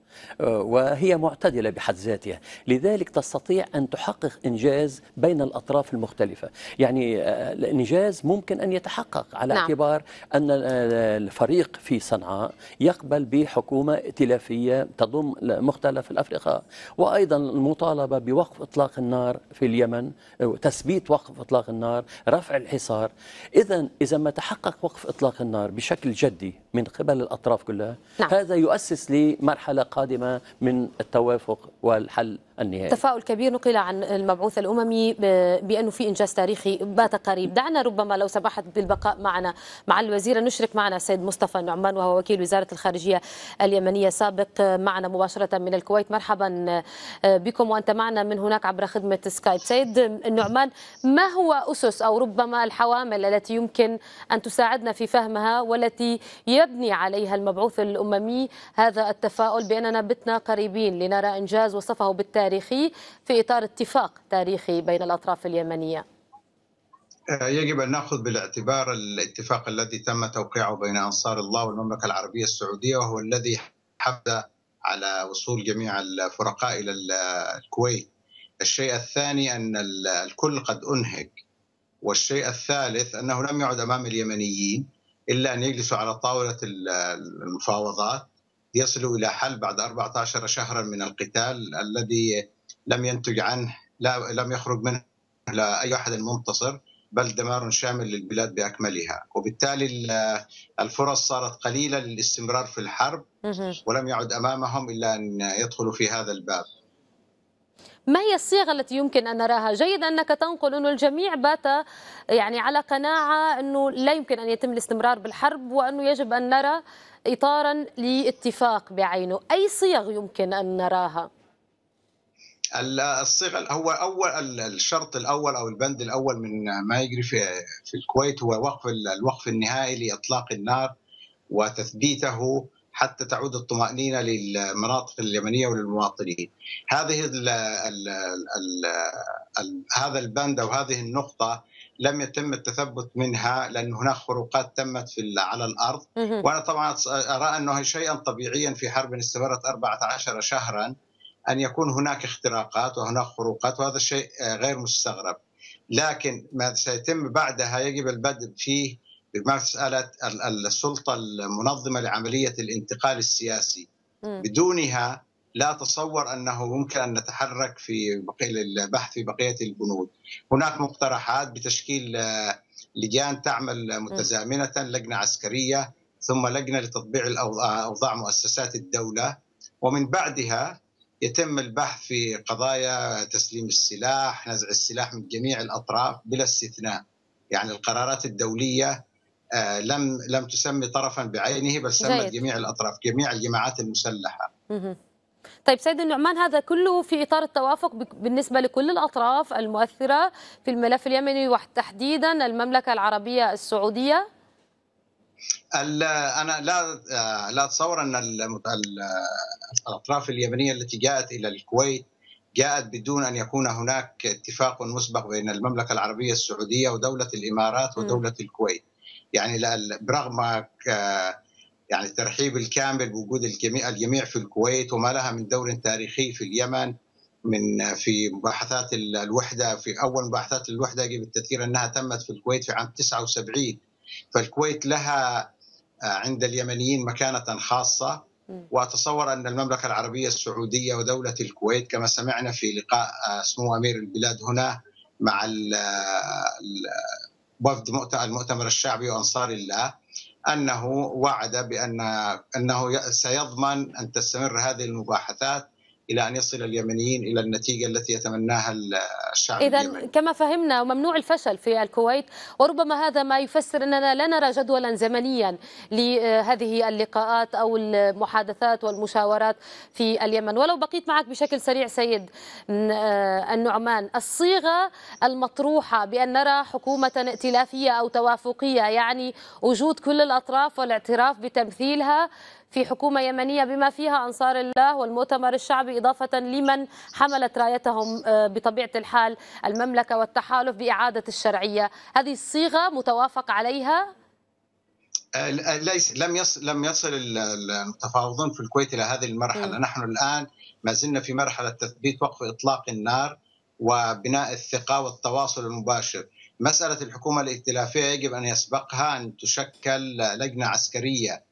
آه، وهي معتدلة بحد ذاتها لذلك تستطيع أن تحقق إنجاز بين الأطراف المختلفة يعني آه، الإنجاز ممكن أن يتحقق على نعم. اعتبار أن آه، الفريق في صنعاء يقبل بحكومة ائتلافية تضم مختلف الأفرقاء وأيضا المطالبة بوقف إطلاق النار في اليمن تثبيت وقف إطلاق النار رفع الحصار إذا إذا ما تحقق وقف إطلاق النار بشكل جدي من قبل الأطراف كلها نعم. هذا يؤسس لمرحلة قادمة من التوافق والحل النهائي تفاؤل كبير نقل عن المبعوث الأممي بأنه في إنجاز تاريخي بات قريب دعنا ربما لو سمحت بالبقاء معنا مع الوزير نشرك معنا السيد مصطفى نعمان وهو وكيل وزارة الخارجية اليمنية سابق معنا مباشرة من الكويت مرحبا آه، بكم وأنت معنا من هناك عبر خدمة سكايب سيد نعمان ما هو أسس أو ربما الحوامل التي يمكن أن تساعدنا في فهمها والتي يبني عليها المبعوث الأممي هذا التفاؤل بأننا بتنا قريبين لنرى إنجاز وصفه بالتاريخي في إطار اتفاق تاريخي بين الأطراف اليمنية آه، يجب أن نأخذ بالاعتبار الاتفاق الذي تم توقيعه بين أنصار الله والمملكة العربية السعودية وهو الذي حفز على وصول جميع الفرقاء إلى الكويت الشيء الثاني أن الكل قد أنهك والشيء الثالث أنه لم يعد أمام اليمنيين إلا أن يجلسوا على طاولة المفاوضات يصلوا إلى حل بعد 14 شهرا من القتال الذي لم ينتج عنه لا لم يخرج منه لا أي أحد منتصر بل دمار شامل للبلاد باكملها، وبالتالي الفرص صارت قليله للاستمرار في الحرب ولم يعد امامهم الا ان يدخلوا في هذا الباب. ما هي الصيغة التي يمكن أن نراها جيد أنك تنقل أنه الجميع بات يعني على قناعة أنه لا يمكن أن يتم الاستمرار بالحرب وأنه يجب أن نرى إطارا لاتفاق بعينه أي صيغ يمكن أن نراها؟ الصيغه هو اول الشرط الاول او البند الاول من ما يجري في في الكويت هو وقف الوقف النهائي لاطلاق النار وتثبيته حتى تعود الطمأنينة للمناطق اليمنية وللمواطنين هذه ال ال ال الـ هذا البند أو هذه النقطة لم يتم التثبت منها لأن هناك خروقات تمت في على الأرض وأنا طبعا أرى أنه شيئا طبيعيا في حرب استمرت 14 شهرا أن يكون هناك اختراقات وهناك خروقات وهذا الشيء غير مستغرب لكن ما سيتم بعدها يجب البدء فيه بمساله السلطه المنظمه لعمليه الانتقال السياسي بدونها لا تصور انه ممكن ان نتحرك في بقيه البحث في بقيه البنود. هناك مقترحات بتشكيل آه، لجان تعمل متزامنه لجنه عسكريه ثم لجنه لتطبيع اوضاع مؤسسات الدوله ومن بعدها يتم البحث في قضايا تسليم السلاح، نزع السلاح من جميع الاطراف بلا استثناء. يعني القرارات الدوليه آه، لم لم تسمي طرفا بعينه بل سمت جميع الاطراف جميع الجماعات المسلحه طيب سيد النعمان هذا كله في اطار التوافق بالنسبه لكل الاطراف المؤثره في الملف اليمني وتحديدا المملكه العربيه السعوديه انا لا آه، لا اتصور ان الاطراف اليمنيه التي جاءت الى الكويت جاءت بدون ان يكون هناك اتفاق مسبق بين المملكه العربيه السعوديه ودوله الامارات ودوله الكويت يعني برغم آه، يعني الترحيب الكامل بوجود الجميع الجميع في الكويت وما لها من دور تاريخي في اليمن من في مباحثات الوحده في اول مباحثات الوحده يجب التذكير انها تمت في الكويت في عام 79 فالكويت لها آه، عند اليمنيين مكانه خاصه واتصور ان المملكه العربيه السعوديه ودوله الكويت كما سمعنا في لقاء آه، سمو امير البلاد هنا مع وفد المؤتمر الشعبي وانصار الله انه وعد بان انه سيضمن ان تستمر هذه المباحثات الى ان يصل اليمنيين الى النتيجه التي يتمناها الشعب اذا كما فهمنا ممنوع الفشل في الكويت وربما هذا ما يفسر اننا لا نرى جدولا زمنيا لهذه اللقاءات او المحادثات والمشاورات في اليمن ولو بقيت معك بشكل سريع سيد آه، النعمان الصيغه المطروحه بان نرى حكومه ائتلافيه او توافقيه يعني وجود كل الاطراف والاعتراف بتمثيلها في حكومة يمنية بما فيها أنصار الله والمؤتمر الشعبي إضافة لمن حملت رايتهم آه، بطبيعة الحال المملكة والتحالف بإعادة الشرعية هذه الصيغة متوافق عليها آه، آه، ليس لم يصل لم يصل المتفاوضون في الكويت الى هذه المرحله، م. نحن الان ما زلنا في مرحله تثبيت وقف اطلاق النار وبناء الثقه والتواصل المباشر. مساله الحكومه الائتلافيه يجب ان يسبقها ان تشكل لجنه عسكريه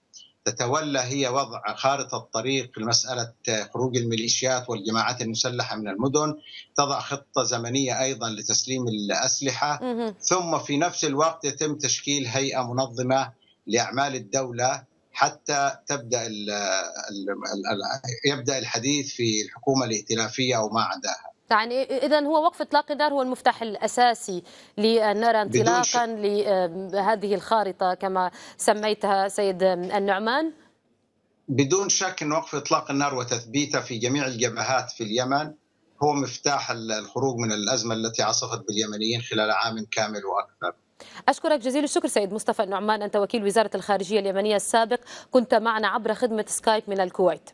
تتولى هي وضع خارطة الطريق في مسألة خروج الميليشيات والجماعات المسلحة من المدن تضع خطة زمنية أيضا لتسليم الأسلحة ثم في نفس الوقت يتم تشكيل هيئة منظمة لأعمال الدولة حتى تبدأ يبدأ الحديث في الحكومة الائتلافية وما عداها يعني اذا هو وقف اطلاق النار هو المفتاح الاساسي لان نرى انطلاقا لهذه آه، الخارطه كما سميتها سيد النعمان بدون شك ان وقف اطلاق النار وتثبيته في جميع الجبهات في اليمن هو مفتاح الخروج من الازمه التي عصفت باليمنيين خلال عام كامل واكثر. أشكرك جزيل الشكر سيد مصطفى النعمان أنت وكيل وزارة الخارجية اليمنية السابق كنت معنا عبر خدمة سكايب من الكويت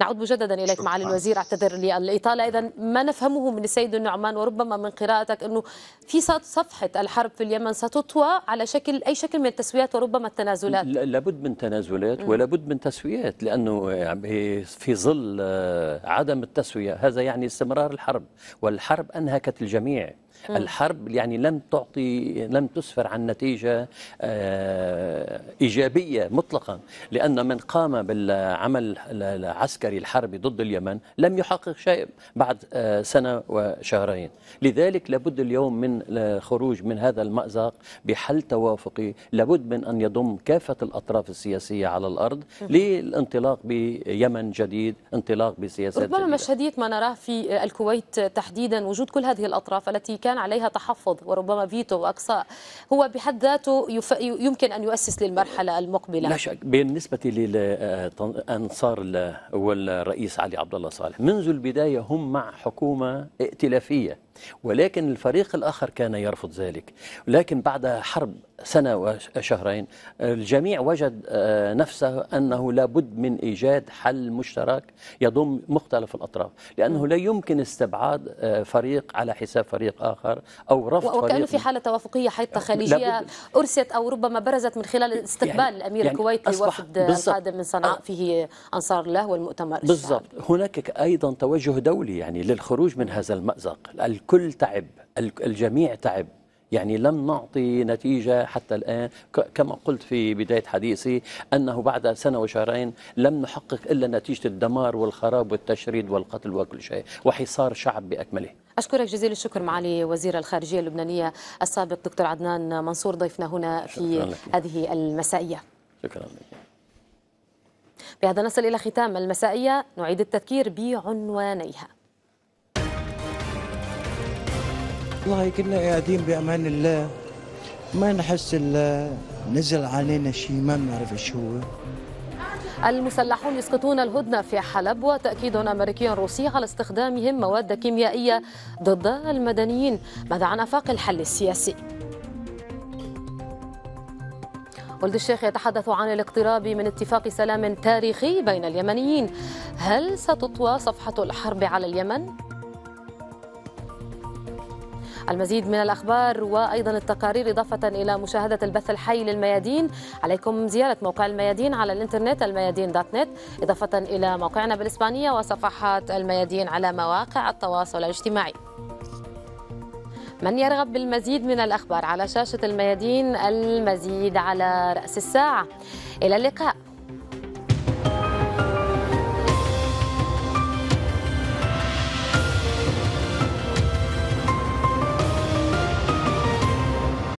نعود مجددا إليك معالي الوزير أعتذر للإطالة إذا ما نفهمه من السيد النعمان وربما من قراءتك أنه في صفحة الحرب في اليمن ستطوى على شكل أي شكل من التسويات وربما التنازلات لابد من تنازلات ولابد من تسويات لأنه في ظل آه، عدم التسوية هذا يعني استمرار الحرب والحرب أنهكت الجميع م. الحرب يعني لم تعطي لم تسفر عن نتيجة آه، إيجابية مطلقا لأن من قام بالعمل العسكري الحربي ضد اليمن لم يحقق شيء بعد آه، سنة وشهرين لذلك لابد اليوم من الخروج من هذا المأزق بحل توافقي لابد من أن يضم كافة الأطراف السياسية على الأرض للانطلاق بيمن جديد انطلاق بسياسات ربما مشهدية ما نراه في الكويت تحديدا وجود كل هذه الأطراف التي كان كان عليها تحفظ وربما فيتو واقصاء هو بحد ذاته يف... يمكن ان يؤسس للمرحله المقبله لا شك بالنسبه للانصار والرئيس علي عبد الله صالح منذ البدايه هم مع حكومه ائتلافيه ولكن الفريق الآخر كان يرفض ذلك لكن بعد حرب سنة وشهرين الجميع وجد آه، نفسه أنه لابد من إيجاد حل مشترك يضم مختلف الأطراف لأنه لا يمكن استبعاد آه، فريق على حساب فريق آخر أو رفض وكأنه فريق في حالة توافقية حتى خليجية أرسيت أو ربما برزت من خلال يعني استقبال يعني الأمير يعني الكويتي وفد القادم من صنعاء آه. فيه أنصار الله والمؤتمر بالضبط هناك أيضا توجه دولي يعني للخروج من هذا المأزق الكل تعب الجميع تعب يعني لم نعطي نتيجة حتى الآن كما قلت في بداية حديثي أنه بعد سنة وشهرين لم نحقق إلا نتيجة الدمار والخراب والتشريد والقتل وكل شيء وحصار شعب بأكمله أشكرك جزيل الشكر معالي وزير الخارجية اللبنانية السابق دكتور عدنان منصور ضيفنا هنا في هذه المسائية شكرا لك بهذا نصل إلى ختام المسائية نعيد التذكير بعنوانيها والله كنا قاعدين بامان الله ما نحس الا نزل علينا شيء ما بنعرف ايش هو المسلحون يسقطون الهدنة في حلب وتأكيد أمريكي روسي على استخدامهم مواد كيميائية ضد المدنيين ماذا عن آفاق الحل السياسي؟ ولد الشيخ يتحدث عن الاقتراب من اتفاق سلام تاريخي بين اليمنيين هل ستطوى صفحة الحرب على اليمن؟ المزيد من الأخبار وأيضا التقارير إضافة إلى مشاهدة البث الحي للميادين عليكم زيارة موقع الميادين على الإنترنت الميادين دوت نت إضافة إلى موقعنا بالإسبانية وصفحات الميادين على مواقع التواصل الاجتماعي من يرغب بالمزيد من الأخبار على شاشة الميادين المزيد على رأس الساعة إلى اللقاء